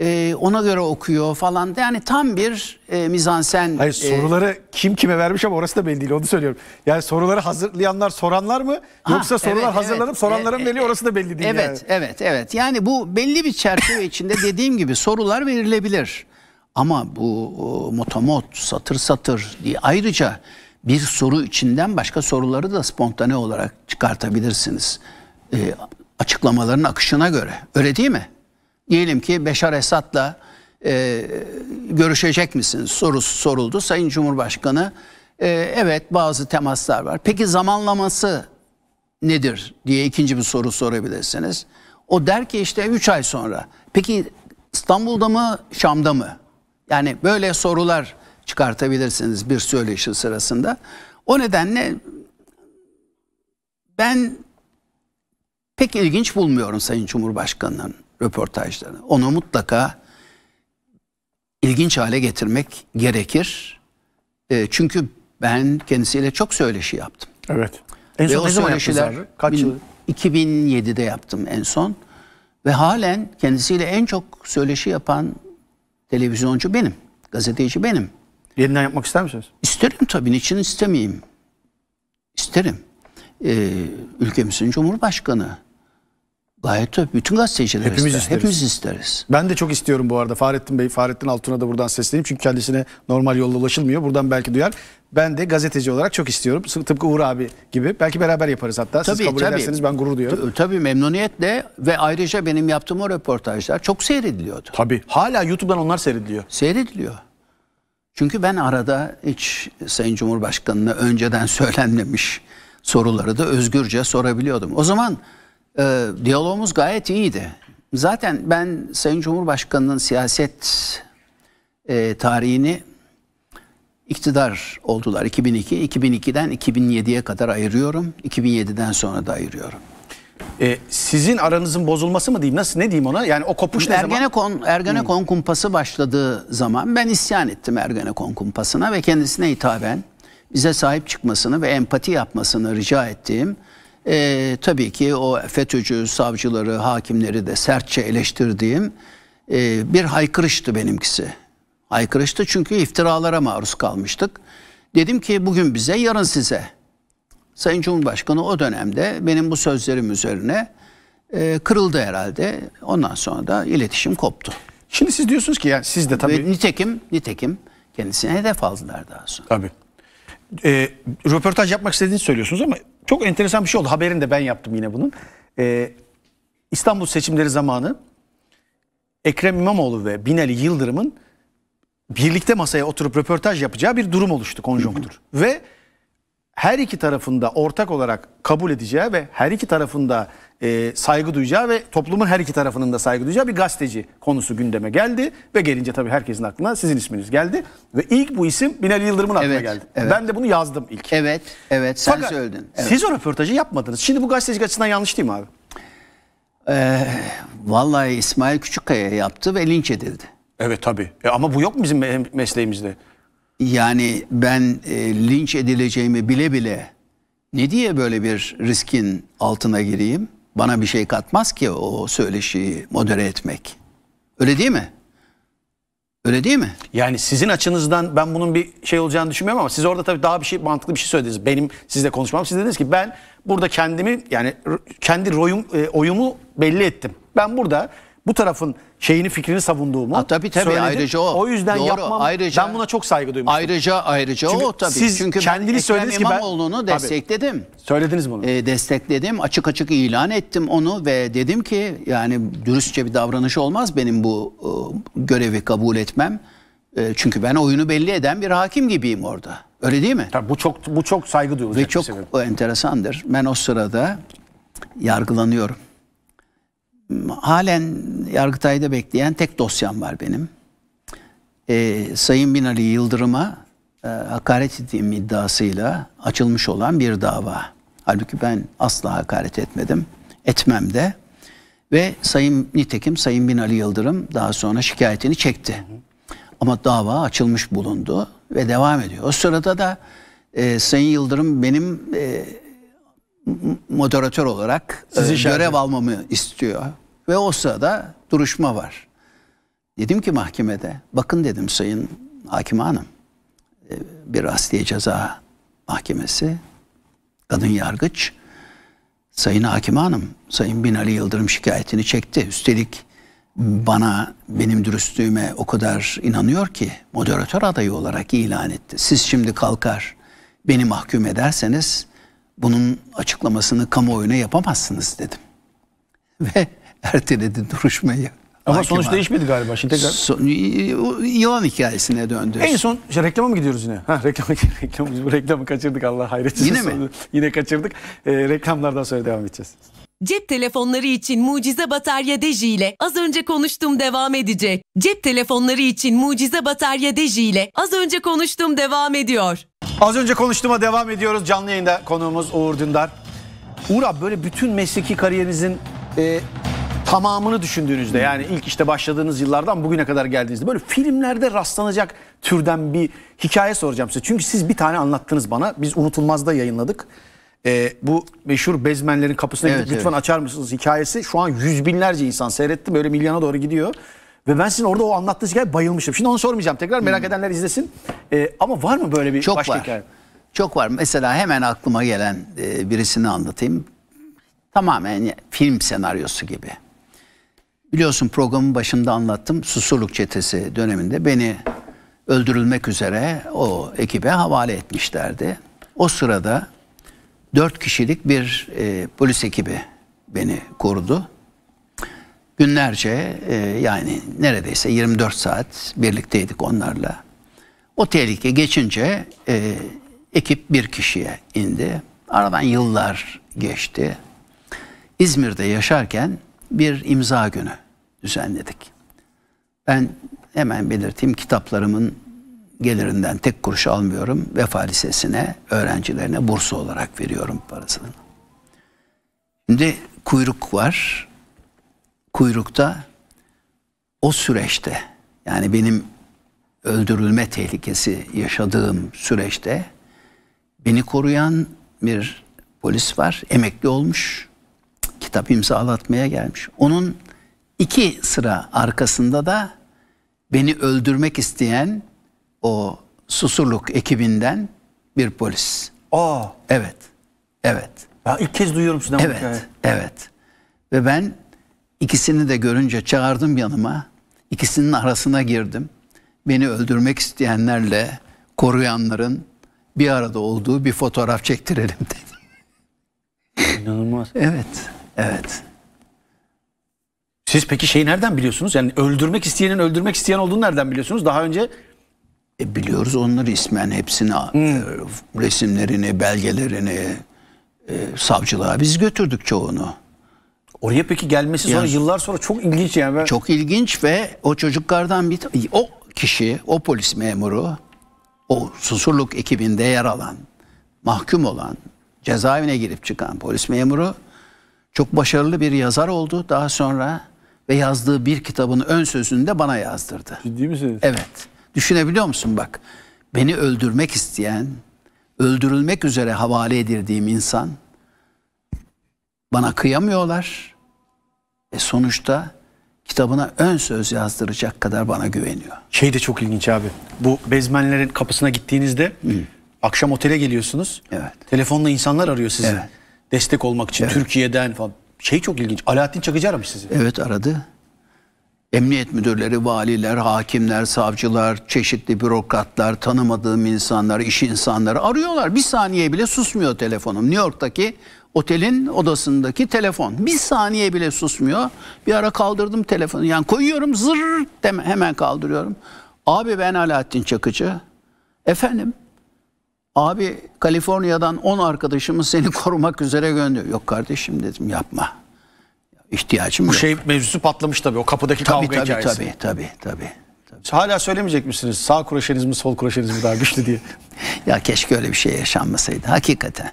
e, ona göre okuyor falan. Yani tam bir e, mizansen. Hayır e, soruları e, kim kime vermiş ama orası da belli değil onu söylüyorum. Yani soruları hazırlayanlar soranlar mı yoksa ha, sorular evet, hazırlanıp evet, soranların e, veriyor orası da belli değil. Evet yani. evet evet yani bu belli bir çerçeve içinde dediğim gibi sorular verilebilir. Ama bu motomot satır satır diye ayrıca bir soru içinden başka soruları da spontane olarak çıkartabilirsiniz. E, açıklamaların akışına göre öyle değil mi? Diyelim ki Beşar Esad'la e, görüşecek misiniz sorusu soruldu. Sayın Cumhurbaşkanı e, evet bazı temaslar var. Peki zamanlaması nedir diye ikinci bir soru sorabilirsiniz. O der ki işte 3 ay sonra. Peki İstanbul'da mı Şam'da mı? Yani böyle sorular çıkartabilirsiniz bir söyleşi sırasında. O nedenle ben pek ilginç bulmuyorum Sayın Cumhurbaşkanı'nın röportajlarını. Onu mutlaka ilginç hale getirmek gerekir. E, çünkü ben kendisiyle çok söyleşi yaptım. Evet. En son Ve ne zaman yaptınız Kaç yıl? 2007'de yaptım en son. Ve halen kendisiyle en çok söyleşi yapan televizyoncu benim. Gazeteci benim. Yeniden yapmak ister misiniz? İsterim tabii. Niçin istemeyeyim? İsterim. Ee, ülkemizin Cumhurbaşkanı. Gayet tabii. Bütün gazeteciler Hepimiz ister. isteriz. Hepimiz isteriz. Ben de çok istiyorum bu arada. Fahrettin Bey, Fahrettin Altun'a da buradan sesleneyim. Çünkü kendisine normal yolla ulaşılmıyor. Buradan belki duyar. Ben de gazeteci olarak çok istiyorum. Tıpkı Uğur abi gibi. Belki beraber yaparız hatta. Tabii, Siz kabul tabii. ederseniz ben gurur duyuyorum. Tabii memnuniyetle ve ayrıca benim yaptığım o röportajlar çok seyrediliyordu. Tabii. Hala YouTube'dan onlar seyrediliyor. Seyrediliyor. Çünkü ben arada hiç Sayın Cumhurbaşkanı'na önceden söylenmemiş soruları da özgürce sorabiliyordum. O zaman e, diyalogumuz gayet iyiydi. Zaten ben Sayın Cumhurbaşkanı'nın siyaset e, tarihini iktidar oldular 2002. 2002'den 2007'ye kadar ayırıyorum. 2007'den sonra da ayırıyorum. E, sizin aranızın bozulması mı diyeyim? Nasıl ne diyeyim ona? Yani o kopuş ne Ergenekon, zaman? Ergenekon hmm. kumpası başladığı zaman ben isyan ettim Ergenekon kumpasına ve kendisine hitaben bize sahip çıkmasını ve empati yapmasını rica ettiğim e, tabii ki o FETÖ'cü savcıları, hakimleri de sertçe eleştirdiğim e, bir haykırıştı benimkisi. Haykırıştı çünkü iftiralara maruz kalmıştık. Dedim ki bugün bize, yarın size. Sayın Cumhurbaşkanı o dönemde benim bu sözlerim üzerine e, kırıldı herhalde. Ondan sonra da iletişim koptu. Şimdi siz diyorsunuz ki yani siz de tabii... Ve nitekim, nitekim kendisine hedef aldılar daha sonra. Tabii. E, röportaj yapmak istediğini söylüyorsunuz ama çok enteresan bir şey oldu. Haberini de ben yaptım yine bunun. Ee, İstanbul seçimleri zamanı Ekrem İmamoğlu ve Binali Yıldırım'ın birlikte masaya oturup röportaj yapacağı bir durum oluştu konjonktür. Ve her iki tarafında ortak olarak kabul edeceği ve her iki tarafında e, saygı duyacağı ve toplumun her iki tarafının da saygı duyacağı bir gazeteci konusu gündeme geldi. Ve gelince tabii herkesin aklına sizin isminiz geldi. Ve ilk bu isim Binali Yıldırım'ın aklına evet, geldi. Evet. Ben de bunu yazdım ilk. Evet, evet sen Fakat söyledin. Evet. Siz o röportajı yapmadınız. Şimdi bu gazeteci açısından yanlış değil mi abi? Ee, vallahi İsmail Küçükkaya yaptı ve linç edildi. Evet tabii. E, ama bu yok mu bizim mesleğimizde? Yani ben e, linç edileceğimi bile bile ne diye böyle bir riskin altına gireyim? Bana bir şey katmaz ki o söyleşiyi modere etmek. Öyle değil mi? Öyle değil mi? Yani sizin açınızdan ben bunun bir şey olacağını düşünmüyorum ama siz orada tabii daha bir şey mantıklı bir şey söylediniz. Benim sizle konuşmam siz dediniz ki ben burada kendimi yani kendi royum, e, oyumu belli ettim. Ben burada bu tarafın şeyini fikrini savunduğumu ha, tabii tabii söyledim. ayrıca o. O yüzden Doğru, yapmam. Ayrıca, ben buna çok saygı duymuştum. Ayrıca ayrıca Çünkü o tabii. Siz Çünkü kendiniz söylediniz ki ben olduğunu destekledim. Tabii, söylediniz bunu. E, destekledim. Açık açık ilan ettim onu ve dedim ki yani dürüstçe bir davranış olmaz benim bu e, görevi kabul etmem. E, çünkü ben oyunu belli eden bir hakim gibiyim orada. Öyle değil mi? Tabii bu çok bu çok saygı duyulacak ve çok bir sebep. enteresandır. Ben o sırada yargılanıyorum halen Yargıtay'da bekleyen tek dosyam var benim. Ee, Sayın Binali Yıldırım'a e, hakaret ettiğim iddiasıyla açılmış olan bir dava. Halbuki ben asla hakaret etmedim. Etmem de. Ve Sayın nitekim Sayın Binali Yıldırım daha sonra şikayetini çekti. Ama dava açılmış bulundu ve devam ediyor. O sırada da e, Sayın Yıldırım benim e, moderatör olarak Sizi e, görev almamı istiyor. Ve o sırada duruşma var. Dedim ki mahkemede, bakın dedim sayın hakim hanım, e, bir asliye ceza mahkemesi, kadın yargıç, sayın hakim hanım, sayın Binali Yıldırım şikayetini çekti. Üstelik bana, benim dürüstlüğüme o kadar inanıyor ki moderatör adayı olarak ilan etti. Siz şimdi kalkar beni mahkum ederseniz bunun açıklamasını kamuoyuna yapamazsınız dedim. Ve erteledi duruşmayı. Ama Hakim sonuç abi. değişmedi galiba şimdi tekrar. Son, yılan hikayesine döndü. En son işte reklama mı gidiyoruz yine? Ha reklam reklam biz bu reklamı kaçırdık Allah hayret Yine mi? yine kaçırdık. E, reklamlardan sonra devam edeceğiz. Cep telefonları için mucize batarya deji ile az önce konuştum devam edecek. Cep telefonları için mucize batarya deji ile az önce konuştum devam ediyor. Az önce konuştuğuma devam ediyoruz. Canlı yayında konuğumuz Uğur Dündar. Uğur abi böyle bütün mesleki kariyerinizin e, tamamını düşündüğünüzde yani ilk işte başladığınız yıllardan bugüne kadar geldiğinizde böyle filmlerde rastlanacak türden bir hikaye soracağım size. Çünkü siz bir tane anlattınız bana. Biz Unutulmaz'da yayınladık. E, bu meşhur bezmenlerin kapısına evet, gidip lütfen açar mısınız hikayesi. Şu an yüz binlerce insan seyretti. Böyle milyona doğru gidiyor. Ve ben sizin orada o anlattığınız hikaye bayılmışım. Şimdi onu sormayacağım tekrar merak hmm. edenler izlesin. Ee, ama var mı böyle bir Çok başka var. hikaye? Çok var. Mesela hemen aklıma gelen e, birisini anlatayım. Tamamen film senaryosu gibi. Biliyorsun programın başında anlattım. Susurluk çetesi döneminde beni öldürülmek üzere o ekibe havale etmişlerdi. O sırada dört kişilik bir e, polis ekibi beni korudu günlerce e, yani neredeyse 24 saat birlikteydik onlarla. O tehlike geçince e, ekip bir kişiye indi. Aradan yıllar geçti. İzmir'de yaşarken bir imza günü düzenledik. Ben hemen belirteyim kitaplarımın gelirinden tek kuruş almıyorum. Vefa Lisesi'ne, öğrencilerine burs olarak veriyorum parasını. Şimdi kuyruk var kuyrukta o süreçte yani benim öldürülme tehlikesi yaşadığım süreçte beni koruyan bir polis var. Emekli olmuş. Kitap imzalatmaya gelmiş. Onun iki sıra arkasında da beni öldürmek isteyen o Susurluk ekibinden bir polis. Aa. Evet. Evet. Ya ilk kez duyuyorum sizden evet, bu hikayeyi. Evet. Ve ben İkisini de görünce çağırdım yanıma. İkisinin arasına girdim. Beni öldürmek isteyenlerle koruyanların bir arada olduğu bir fotoğraf çektirelim dedim. İnanılmaz. evet, evet. Siz peki şeyi nereden biliyorsunuz? Yani öldürmek isteyenin öldürmek isteyen olduğunu nereden biliyorsunuz? Daha önce e biliyoruz onları ismen hepsini hmm. resimlerini, belgelerini e, savcılığa biz götürdük çoğunu. Oraya peki gelmesi sonra yani, yıllar sonra çok ilginç yani. Ben... Çok ilginç ve o çocuklardan bir o kişi, o polis memuru, o susurluk ekibinde yer alan, mahkum olan, cezaevine girip çıkan polis memuru çok başarılı bir yazar oldu daha sonra ve yazdığı bir kitabın ön sözünü de bana yazdırdı. Ciddi misiniz? Evet. Düşünebiliyor musun bak? Beni öldürmek isteyen, öldürülmek üzere havale edildiğim insan bana kıyamıyorlar. E sonuçta kitabına ön söz yazdıracak kadar bana güveniyor. Şey de çok ilginç abi. Bu bezmenlerin kapısına gittiğinizde Hı. akşam otele geliyorsunuz. Evet. Telefonla insanlar arıyor sizi. Evet. Destek olmak için evet. Türkiye'den falan. Şey çok ilginç. Alaaddin Çakıcı aramış sizi. Evet aradı. Emniyet müdürleri, valiler, hakimler, savcılar, çeşitli bürokratlar, tanımadığım insanlar, iş insanları arıyorlar. Bir saniye bile susmuyor telefonum. New York'taki otelin odasındaki telefon. Bir saniye bile susmuyor. Bir ara kaldırdım telefonu. Yani koyuyorum zır deme, hemen kaldırıyorum. Abi ben Alaaddin Çakıcı. Efendim? Abi Kaliforniya'dan 10 arkadaşımız seni korumak üzere gönderiyor. Yok kardeşim dedim yapma. İhtiyacım Bu yok. şey mevzusu patlamış tabii o kapıdaki tabii, kavga tabii, hikayesi. Tabii tabii tabii. tabii. Hala söylemeyecek misiniz sağ kureşeniz mi sol kureşeniz mi daha güçlü diye? ya keşke öyle bir şey yaşanmasaydı hakikaten.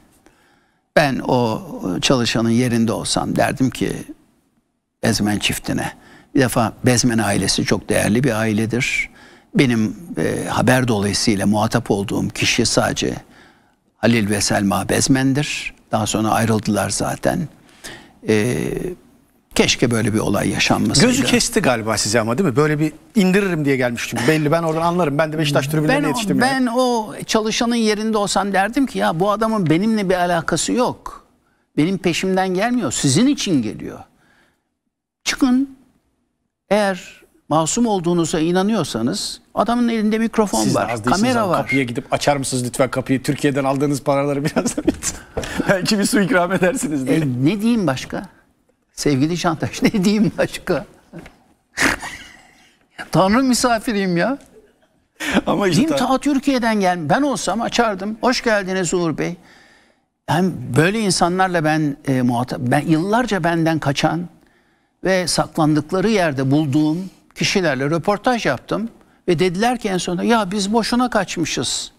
Ben o çalışanın yerinde olsam derdim ki Bezmen çiftine. Bir defa Bezmen ailesi çok değerli bir ailedir. Benim e, haber dolayısıyla muhatap olduğum kişi sadece Halil ve Selma Bezmen'dir. Daha sonra ayrıldılar zaten. E, Keşke böyle bir olay yaşanmasaydı. Gözü kesti galiba size ama değil mi? Böyle bir indiririm diye gelmiş çünkü belli ben oradan anlarım. Ben de Beşiktaş tribünlerine yetiştim. Ben yani. o çalışanın yerinde olsam derdim ki ya bu adamın benimle bir alakası yok. Benim peşimden gelmiyor. Sizin için geliyor. Çıkın eğer masum olduğunuza inanıyorsanız adamın elinde mikrofon Siz var, kamera var. Kapıya gidip açar mısınız lütfen kapıyı? Türkiye'den aldığınız paraları biraz da bit. Belki bir su ikram edersiniz diye. E, ne diyeyim başka? Sevgili Şantaş ne diyeyim başka? Tanrı misafiriyim ya. Ama işte Diyeyim ta Türkiye'den gel. Ben olsam açardım. Hoş geldiniz Uğur Bey. Hem yani böyle insanlarla ben e, muhatap ben yıllarca benden kaçan ve saklandıkları yerde bulduğum kişilerle röportaj yaptım ve dediler ki en sonunda ya biz boşuna kaçmışız.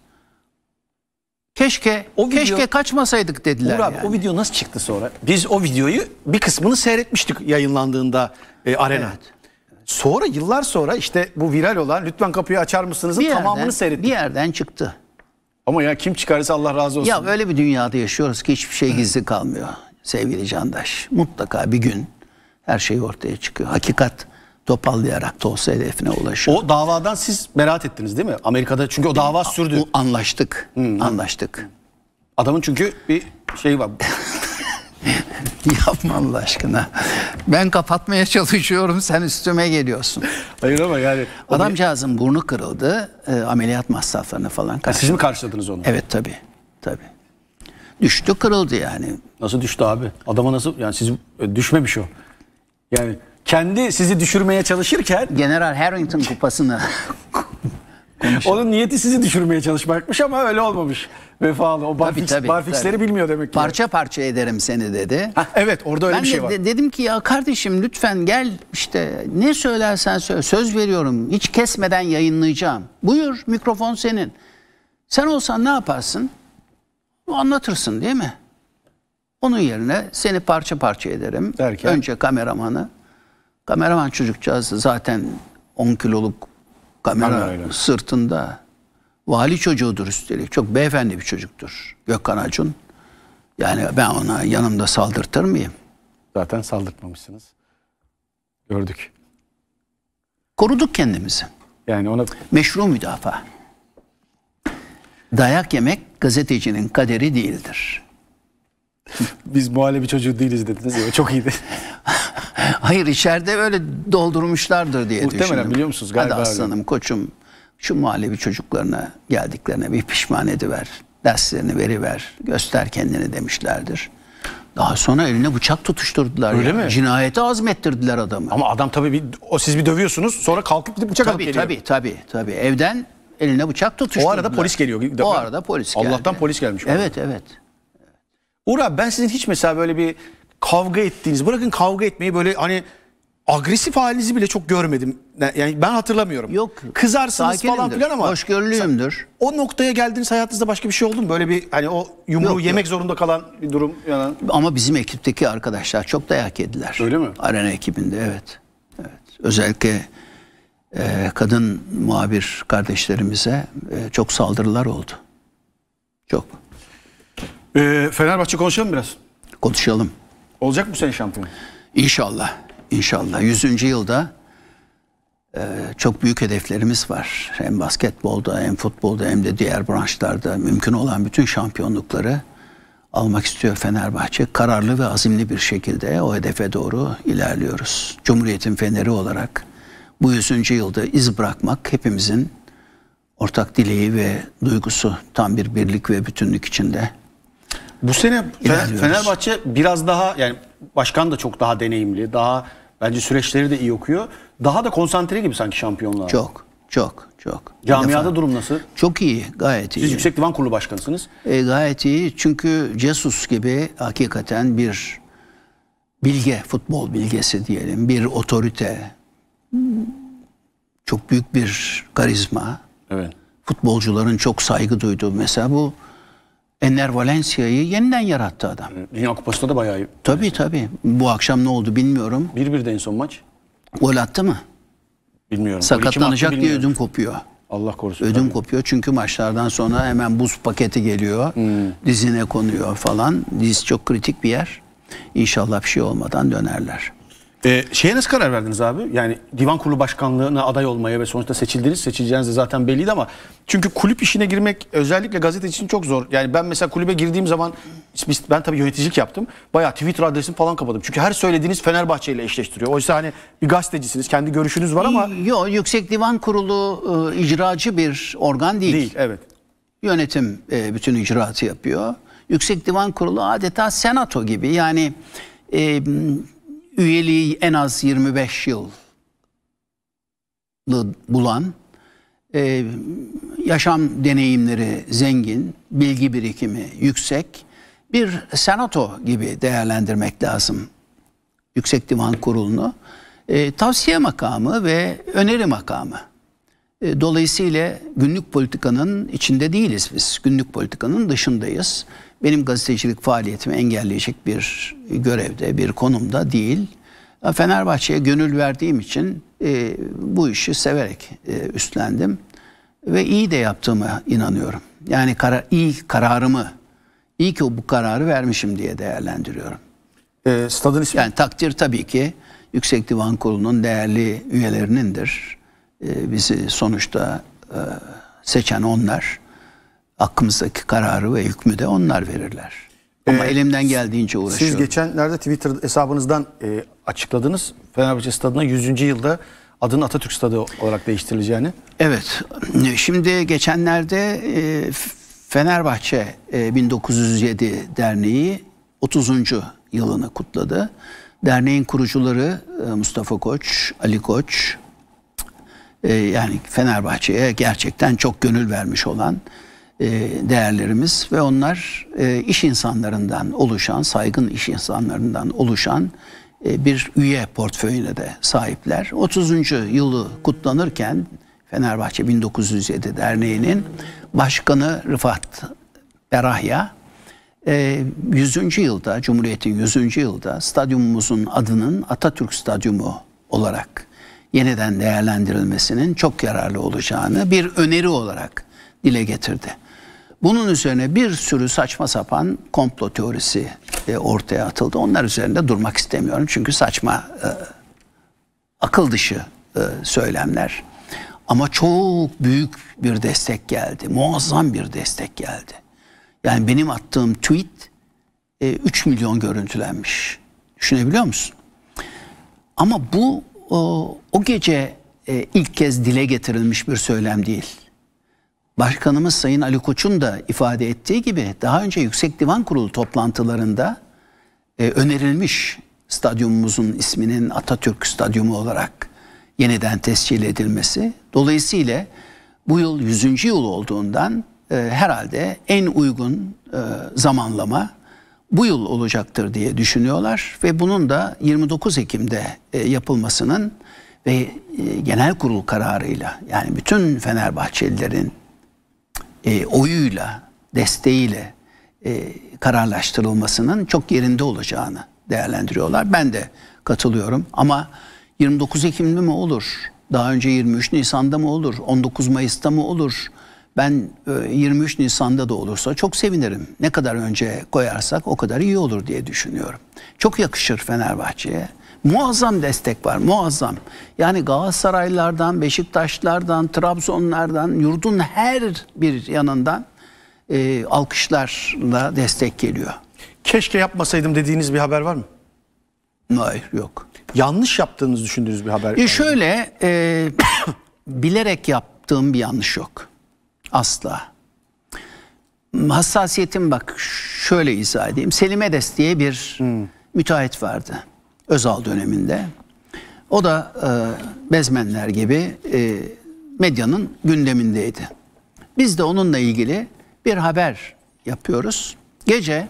Keşke o video, keşke kaçmasaydık dediler. Uğur abi yani. o video nasıl çıktı sonra? Biz o videoyu bir kısmını seyretmiştik yayınlandığında e, arena. Evet. Sonra yıllar sonra işte bu viral olan lütfen kapıyı açar mısınızın bir tamamını yerden, seyrettik. Bir yerden çıktı. Ama ya kim çıkarırsa Allah razı olsun. Ya öyle bir dünyada yaşıyoruz ki hiçbir şey gizli kalmıyor sevgili Candaş. Mutlaka bir gün her şey ortaya çıkıyor. Hakikat topallayarak da olsa hedefine ulaşıyor. O davadan siz beraat ettiniz değil mi? Amerika'da çünkü o e, dava sürdü. O anlaştık. Hmm. Anlaştık. Adamın çünkü bir şey var. Yapma Allah aşkına. Ben kapatmaya çalışıyorum sen üstüme geliyorsun. Hayır ama yani. Adamcağızın burnu kırıldı. E, ameliyat masraflarını falan karşıladı. E, siz mi karşıladınız onu? Evet tabii. tabii. Düştü kırıldı yani. Nasıl düştü abi? Adama nasıl? Yani siz e, düşmemiş o. Yani kendi sizi düşürmeye çalışırken General Harrington kupasını Onun niyeti sizi düşürmeye çalışmakmış ama öyle olmamış. Vefalı. O barfix, tabii, tabii, barfixleri tabii. bilmiyor demek ki. Parça parça ederim seni dedi. Ha, evet orada öyle ben bir şey de, var. De, dedim ki ya kardeşim lütfen gel işte ne söylersen söyle söz veriyorum hiç kesmeden yayınlayacağım. Buyur mikrofon senin. Sen olsan ne yaparsın? Anlatırsın değil mi? Onun yerine seni parça parça ederim. Derken? Önce kameramanı Kameraman çocukcağız zaten 10 kiloluk kamera Kamerayla. sırtında. Vali çocuğudur üstelik. Çok beyefendi bir çocuktur Gökhan Acun. Yani ben ona yanımda saldırtır mıyım? Zaten saldırtmamışsınız. Gördük. Koruduk kendimizi. Yani ona... Meşru müdafaa. Dayak yemek gazetecinin kaderi değildir. Biz muhallebi çocuğu değiliz dediniz ya çok iyiydi. Hayır içeride öyle doldurmuşlardır diye Muhtemelen düşündüm. biliyor musunuz galiba. Hadi aslanım koçum şu muhallebi çocuklarına geldiklerine bir pişman ediver. Derslerini veriver. Göster kendini demişlerdir. Daha sonra eline bıçak tutuşturdular. Öyle yani. mi? Cinayete azmettirdiler adamı. Ama adam tabii bir, o siz bir dövüyorsunuz sonra kalkıp bir bıçak tabii, alıp geliyor. Tabii tabii tabii. Evden eline bıçak tutuşturdular. O arada polis geliyor. O arada polis geldi. Allah'tan polis gelmiş. Evet evet. Uğur abi ben sizin hiç mesela böyle bir kavga ettiğiniz bırakın kavga etmeyi böyle hani agresif halinizi bile çok görmedim. Yani ben hatırlamıyorum. Yok. Kızarsınız falan filan ama. Hoşgörülüyümdür. O noktaya geldiğiniz hayatınızda başka bir şey oldu mu? Böyle bir hani o yumruğu yok, yemek yok. zorunda kalan bir durum. Yani. Ama bizim ekipteki arkadaşlar çok dayak yediler. Öyle mi? Arena ekibinde evet. evet. Özellikle e, kadın muhabir kardeşlerimize e, çok saldırılar oldu. Çok. E, Fenerbahçe konuşalım biraz. Konuşalım. Olacak mı sene şampiyon? İnşallah. İnşallah. Yüzüncü yılda e, çok büyük hedeflerimiz var. Hem basketbolda hem futbolda hem de diğer branşlarda mümkün olan bütün şampiyonlukları almak istiyor Fenerbahçe. Kararlı ve azimli bir şekilde o hedefe doğru ilerliyoruz. Cumhuriyet'in feneri olarak bu yüzüncü yılda iz bırakmak hepimizin ortak dileği ve duygusu tam bir birlik ve bütünlük içinde. Bu sene Fenerbahçe biraz daha yani başkan da çok daha deneyimli. Daha bence süreçleri de iyi okuyor. Daha da konsantre gibi sanki şampiyonlar. Çok. Çok çok. Camiada durum nasıl? Çok iyi, gayet Siz iyi. Siz Yüksek Divan Kurulu Başkanısınız. E, gayet iyi çünkü Cesus gibi hakikaten bir bilge, futbol bilgesi diyelim, bir otorite, çok büyük bir karizma. Evet. Futbolcuların çok saygı duyduğu mesela bu Enner Valencia'yı yeniden yarattı adam. Dünya Kupası'nda da bayağı iyi. Tabii tabii. Bu akşam ne oldu bilmiyorum. Bir 1de en son maç. Gol attı mı? Bilmiyorum. Sakatlanacak diye bilmiyorum. ödüm kopuyor. Allah korusun. Ödüm tabii. kopuyor çünkü maçlardan sonra hemen buz paketi geliyor. Hmm. Dizine konuyor falan. Diz çok kritik bir yer. İnşallah bir şey olmadan dönerler. Ee, şeye nasıl karar verdiniz abi? Yani divan kurulu başkanlığına aday olmaya ve sonuçta seçildiniz. Seçileceğiniz de zaten belliydi ama çünkü kulüp işine girmek özellikle gazete için çok zor. Yani ben mesela kulübe girdiğim zaman ben tabii yöneticilik yaptım. Bayağı Twitter adresimi falan kapadım. Çünkü her söylediğiniz Fenerbahçe ile eşleştiriyor. Oysa hani bir gazetecisiniz. Kendi görüşünüz var ama. Yok Yüksek Divan Kurulu e, icracı bir organ değil. Değil evet. Yönetim e, bütün icraatı yapıyor. Yüksek Divan Kurulu adeta senato gibi. Yani e, üyeliği en az 25 yıl bulan, e, yaşam deneyimleri zengin, bilgi birikimi yüksek bir senato gibi değerlendirmek lazım Yüksek Divan Kurulu'nu. E, tavsiye makamı ve öneri makamı. E, dolayısıyla günlük politikanın içinde değiliz biz. Günlük politikanın dışındayız benim gazetecilik faaliyetimi engelleyecek bir görevde, bir konumda değil. Fenerbahçe'ye gönül verdiğim için e, bu işi severek e, üstlendim ve iyi de yaptığımı inanıyorum. Yani karar, iyi kararımı, iyi ki bu kararı vermişim diye değerlendiriyorum. E, stadın ismi? Yani takdir tabii ki Yüksek Divan Kurulu'nun değerli üyelerinindir. E, bizi sonuçta e, seçen onlar. Aklımızdaki kararı ve hükmü de onlar verirler. Ama ee, elimden geldiğince uğraşıyorum. Siz geçenlerde Twitter hesabınızdan e, açıkladınız. Fenerbahçe Stadı'na 100. yılda adının Atatürk Stadı olarak değiştirileceğini. Evet. Şimdi geçenlerde e, Fenerbahçe e, 1907 Derneği 30. yılını kutladı. Derneğin kurucuları e, Mustafa Koç, Ali Koç, e, yani Fenerbahçe'ye gerçekten çok gönül vermiş olan e, değerlerimiz ve onlar e, iş insanlarından oluşan, saygın iş insanlarından oluşan e, bir üye portföyüne de sahipler. 30. yılı kutlanırken Fenerbahçe 1907 Derneği'nin başkanı Rıfat Berahya 100. yılda, Cumhuriyet'in 100. yılda stadyumumuzun adının Atatürk Stadyumu olarak yeniden değerlendirilmesinin çok yararlı olacağını bir öneri olarak dile getirdi. Bunun üzerine bir sürü saçma sapan komplo teorisi e, ortaya atıldı. Onlar üzerinde durmak istemiyorum çünkü saçma, e, akıl dışı e, söylemler. Ama çok büyük bir destek geldi, muazzam bir destek geldi. Yani benim attığım tweet 3 milyon görüntülenmiş. Düşünebiliyor musun? Ama bu o, gece ilk kez dile getirilmiş bir söylem değil. Başkanımız Sayın Ali Koç'un da ifade ettiği gibi daha önce Yüksek Divan Kurulu toplantılarında e, önerilmiş stadyumumuzun isminin Atatürk Stadyumu olarak yeniden tescil edilmesi. Dolayısıyla bu yıl 100. yıl olduğundan e, herhalde en uygun e, zamanlama bu yıl olacaktır diye düşünüyorlar ve bunun da 29 Ekim'de e, yapılmasının ve e, genel kurul kararıyla yani bütün Fenerbahçelilerin e, oyuyla, desteğiyle e, kararlaştırılmasının çok yerinde olacağını değerlendiriyorlar. Ben de katılıyorum ama 29 Ekim'de mi olur? Daha önce 23 Nisan'da mı olur? 19 Mayıs'ta mı olur? Ben 23 e, Nisan'da da olursa çok sevinirim. Ne kadar önce koyarsak o kadar iyi olur diye düşünüyorum. Çok yakışır Fenerbahçe'ye. Muazzam destek var, muazzam. Yani Galatasaraylardan, Beşiktaşlardan, Trabzonlardan, yurdun her bir yanından e, alkışlarla destek geliyor. Keşke yapmasaydım dediğiniz bir haber var mı? Hayır, yok. Yanlış yaptığınızı düşündüğünüz bir haber e Şöyle, e, bilerek yaptığım bir yanlış yok. Asla. Hassasiyetim bak şöyle izah edeyim. Selim Edes diye bir hmm. müteahhit vardı. Özal döneminde. O da e, Bezmenler gibi e, medyanın gündemindeydi. Biz de onunla ilgili bir haber yapıyoruz. Gece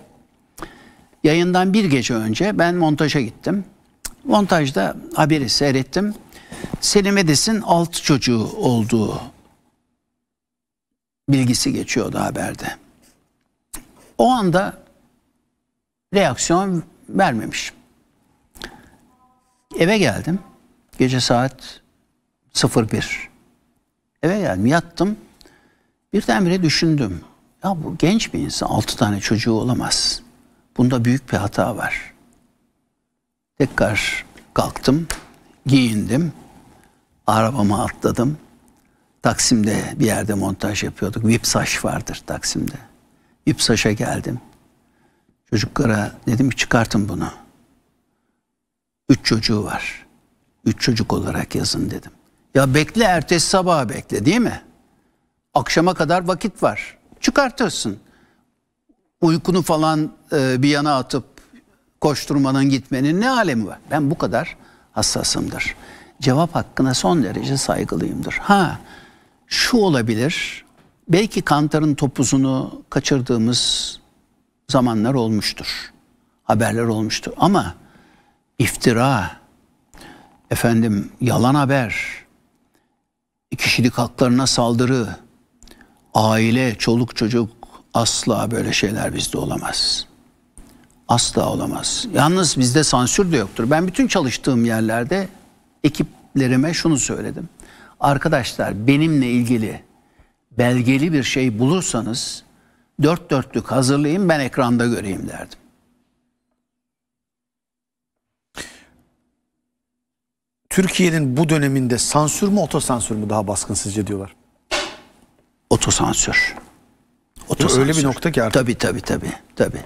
yayından bir gece önce ben montaja gittim. Montajda haberi seyrettim. Selim Edis'in alt çocuğu olduğu bilgisi geçiyordu haberde. O anda reaksiyon vermemiş. Eve geldim. Gece saat 01. Eve geldim yattım. Birdenbire düşündüm. Ya bu genç bir insan altı tane çocuğu olamaz. Bunda büyük bir hata var. Tekrar kalktım, giyindim, arabama atladım. Taksim'de bir yerde montaj yapıyorduk. Vipsaş vardır Taksim'de. Vipsaş'a geldim. Çocuklara dedim ki çıkartın bunu. Üç çocuğu var. Üç çocuk olarak yazın dedim. Ya bekle ertesi sabaha bekle değil mi? Akşama kadar vakit var. Çıkartırsın. Uykunu falan e, bir yana atıp koşturmanın gitmenin ne alemi var? Ben bu kadar hassasımdır. Cevap hakkına son derece saygılıyımdır. Ha şu olabilir. Belki kantarın topuzunu kaçırdığımız zamanlar olmuştur. Haberler olmuştur. Ama iftira, efendim yalan haber, kişilik haklarına saldırı, aile, çoluk çocuk asla böyle şeyler bizde olamaz. Asla olamaz. Yalnız bizde sansür de yoktur. Ben bütün çalıştığım yerlerde ekiplerime şunu söyledim. Arkadaşlar benimle ilgili belgeli bir şey bulursanız dört dörtlük hazırlayın ben ekranda göreyim derdim. Türkiye'nin bu döneminde sansür mü otosansür mü daha baskın sizce diyorlar? Otosansür. otosansür. Öyle bir nokta ki artık. Tabii tabii tabii. tabii.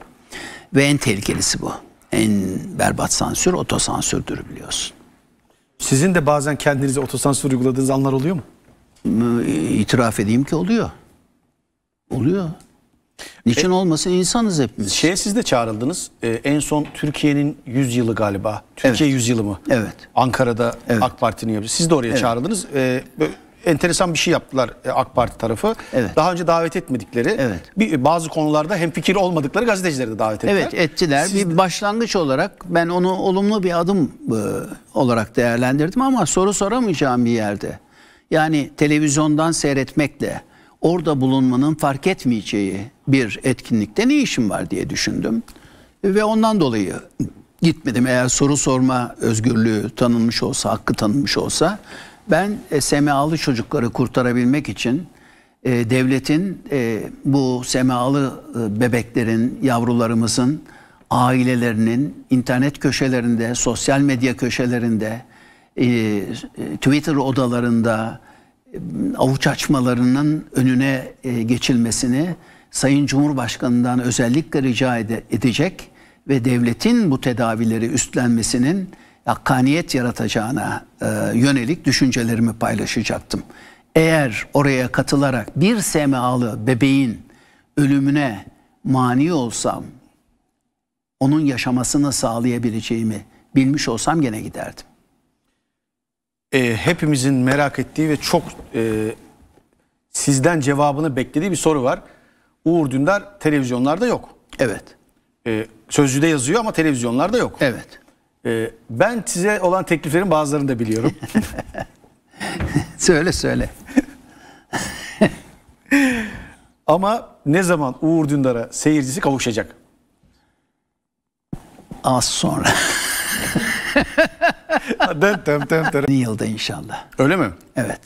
Ve en tehlikelisi bu. En berbat sansür otosansürdür biliyorsun. Sizin de bazen kendinize otosansür uyguladığınız anlar oluyor mu? İtiraf edeyim ki oluyor. Oluyor. Niçin e, olmasın insanız hepimiz. Şeye siz de çağrıldınız. E, en son Türkiye'nin 100 yılı galiba. Türkiye evet. 100 yılı mı? Evet. Ankara'da evet. AK Parti'nin yapıyor. Siz de oraya evet. çağrıldınız. E, ee, böyle enteresan bir şey yaptılar e, AK Parti tarafı. Evet. Daha önce davet etmedikleri, evet. bir, bazı konularda hem fikir olmadıkları gazetecileri de davet ettiler. Evet ettiler. Siz bir başlangıç olarak ben onu olumlu bir adım e, olarak değerlendirdim ama soru soramayacağım bir yerde. Yani televizyondan seyretmekle orada bulunmanın fark etmeyeceği bir etkinlikte ne işim var diye düşündüm. Ve ondan dolayı gitmedim. Eğer soru sorma özgürlüğü tanınmış olsa, hakkı tanınmış olsa ben e, SMA'lı çocukları kurtarabilmek için e, devletin e, bu SMA'lı e, bebeklerin, yavrularımızın ailelerinin internet köşelerinde, sosyal medya köşelerinde, e, e Twitter odalarında, avuç açmalarının önüne e, geçilmesini Sayın Cumhurbaşkanı'ndan özellikle rica edecek ve devletin bu tedavileri üstlenmesinin hakkaniyet yaratacağına e, yönelik düşüncelerimi paylaşacaktım. Eğer oraya katılarak bir SMA'lı bebeğin ölümüne mani olsam, onun yaşamasını sağlayabileceğimi bilmiş olsam gene giderdim e, hepimizin merak ettiği ve çok e, sizden cevabını beklediği bir soru var. Uğur Dündar televizyonlarda yok. Evet. E, sözlüde yazıyor ama televizyonlarda yok. Evet. E, ben size olan tekliflerin bazılarını da biliyorum. söyle söyle. ama ne zaman Uğur Dündar'a seyircisi kavuşacak? Az sonra. Dön tem tem tem. Yeni yılda inşallah. Öyle mi? Evet.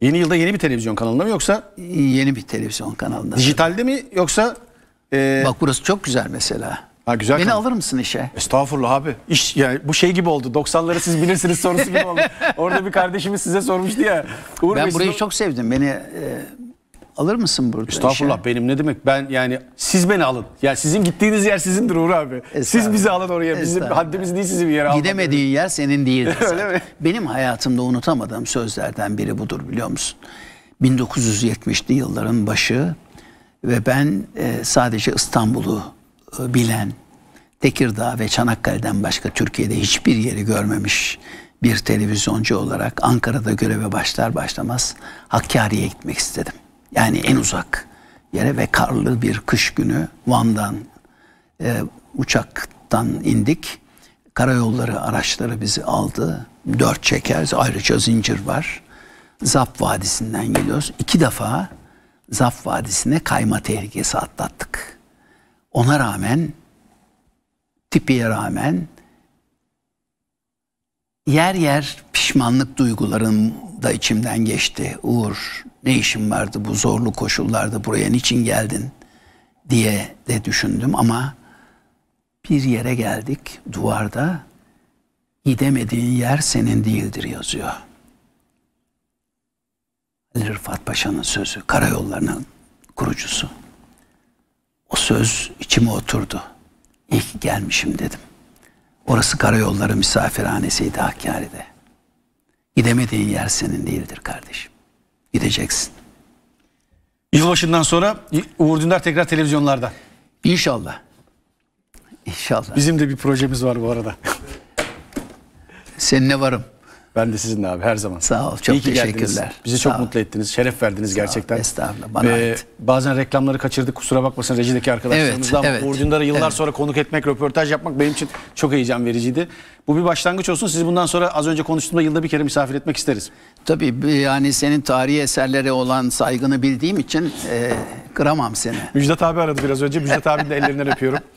Yeni yılda yeni bir televizyon kanalında mı yoksa? Yeni bir televizyon kanalında. Dijitalde mi yoksa? E... Bak burası çok güzel mesela. Ha, güzel Beni kanal. alır mısın işe? Estağfurullah abi. İş yani bu şey gibi oldu. 90'ları siz bilirsiniz sorusu gibi oldu. Orada bir kardeşimiz size sormuştu ya. Uğur ben Bey, burayı siz... çok sevdim. Beni e, alır mısın burada? Estağfurullah işe? benim ne demek ben yani siz beni alın. Yani sizin gittiğiniz yer sizindir Uğur abi. Siz bizi alın oraya. Bizim haddimiz değil sizi bir yere almak. Gidemediğin yer senin değildir. Öyle mi? Benim hayatımda unutamadığım sözlerden biri budur biliyor musun? 1970'li yılların başı ve ben e, sadece İstanbul'u e, bilen, Tekirdağ ve Çanakkale'den başka Türkiye'de hiçbir yeri görmemiş bir televizyoncu olarak Ankara'da göreve başlar başlamaz Hakkari'ye gitmek istedim. Yani en uzak yere ve karlı bir kış günü Van'dan e, uçaktan indik. Karayolları araçları bizi aldı. Dört çekeriz, ayrıca zincir var. Zap Vadisi'nden geliyoruz. İki defa Zap Vadisi'ne kayma tehlikesi atlattık. Ona rağmen tipiye rağmen yer yer pişmanlık duygularım da içimden geçti. Uğur ne işin vardı bu zorlu koşullarda buraya niçin geldin diye de düşündüm ama bir yere geldik duvarda gidemediğin yer senin değildir yazıyor. Ali Rıfat Paşa'nın sözü, karayollarının kurucusu. O söz içime oturdu. İyi ki gelmişim dedim. Orası karayolları misafirhanesiydi Hakkari'de. Gidemediğin yer senin değildir kardeşim gideceksin. Yılbaşından sonra Uğur Dündar tekrar televizyonlarda. İnşallah. İnşallah. Bizim de bir projemiz var bu arada. Seninle varım. Ben de sizinle abi her zaman. Sağ ol. Çok İyi teşekkürler. Geldiniz. Bizi Sağ çok ol. mutlu ettiniz. Şeref verdiniz Sağ gerçekten. Ol, estağfurullah. Bana ee, ait. Bazen reklamları kaçırdık. Kusura bakmasın rejideki arkadaşlarımızdan. Evet, evet, Uğur yıllar evet. sonra konuk etmek, röportaj yapmak benim için çok heyecan vericiydi. Bu bir başlangıç olsun. Sizi bundan sonra az önce konuştuğumda yılda bir kere misafir etmek isteriz. Tabii yani senin tarihi eserlere olan saygını bildiğim için e, kıramam seni. Müjdat abi aradı biraz önce. Müjdat abinin de ellerinden öpüyorum.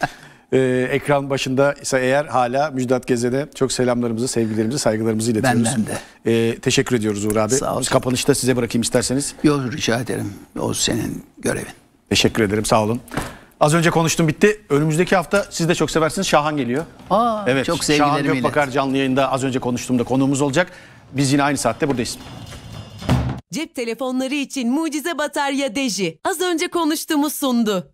Ee, ekran başında ise eğer hala Müjdat Gezen'e çok selamlarımızı, sevgilerimizi, saygılarımızı iletiyoruz. Ben de. Ee, teşekkür ediyoruz Uğur abi. Sağ ol. Kapanışta size bırakayım isterseniz. Yok rica ederim. O senin görevin. Teşekkür ederim sağ olun. Az önce konuştum bitti. Önümüzdeki hafta siz de çok seversiniz. Şahan geliyor. Aa, evet, çok sevgilerimi Şahan Gökbakar ilet. canlı yayında az önce konuştuğumda konuğumuz olacak. Biz yine aynı saatte buradayız. Cep telefonları için mucize batarya deji. Az önce konuştuğumuz sundu.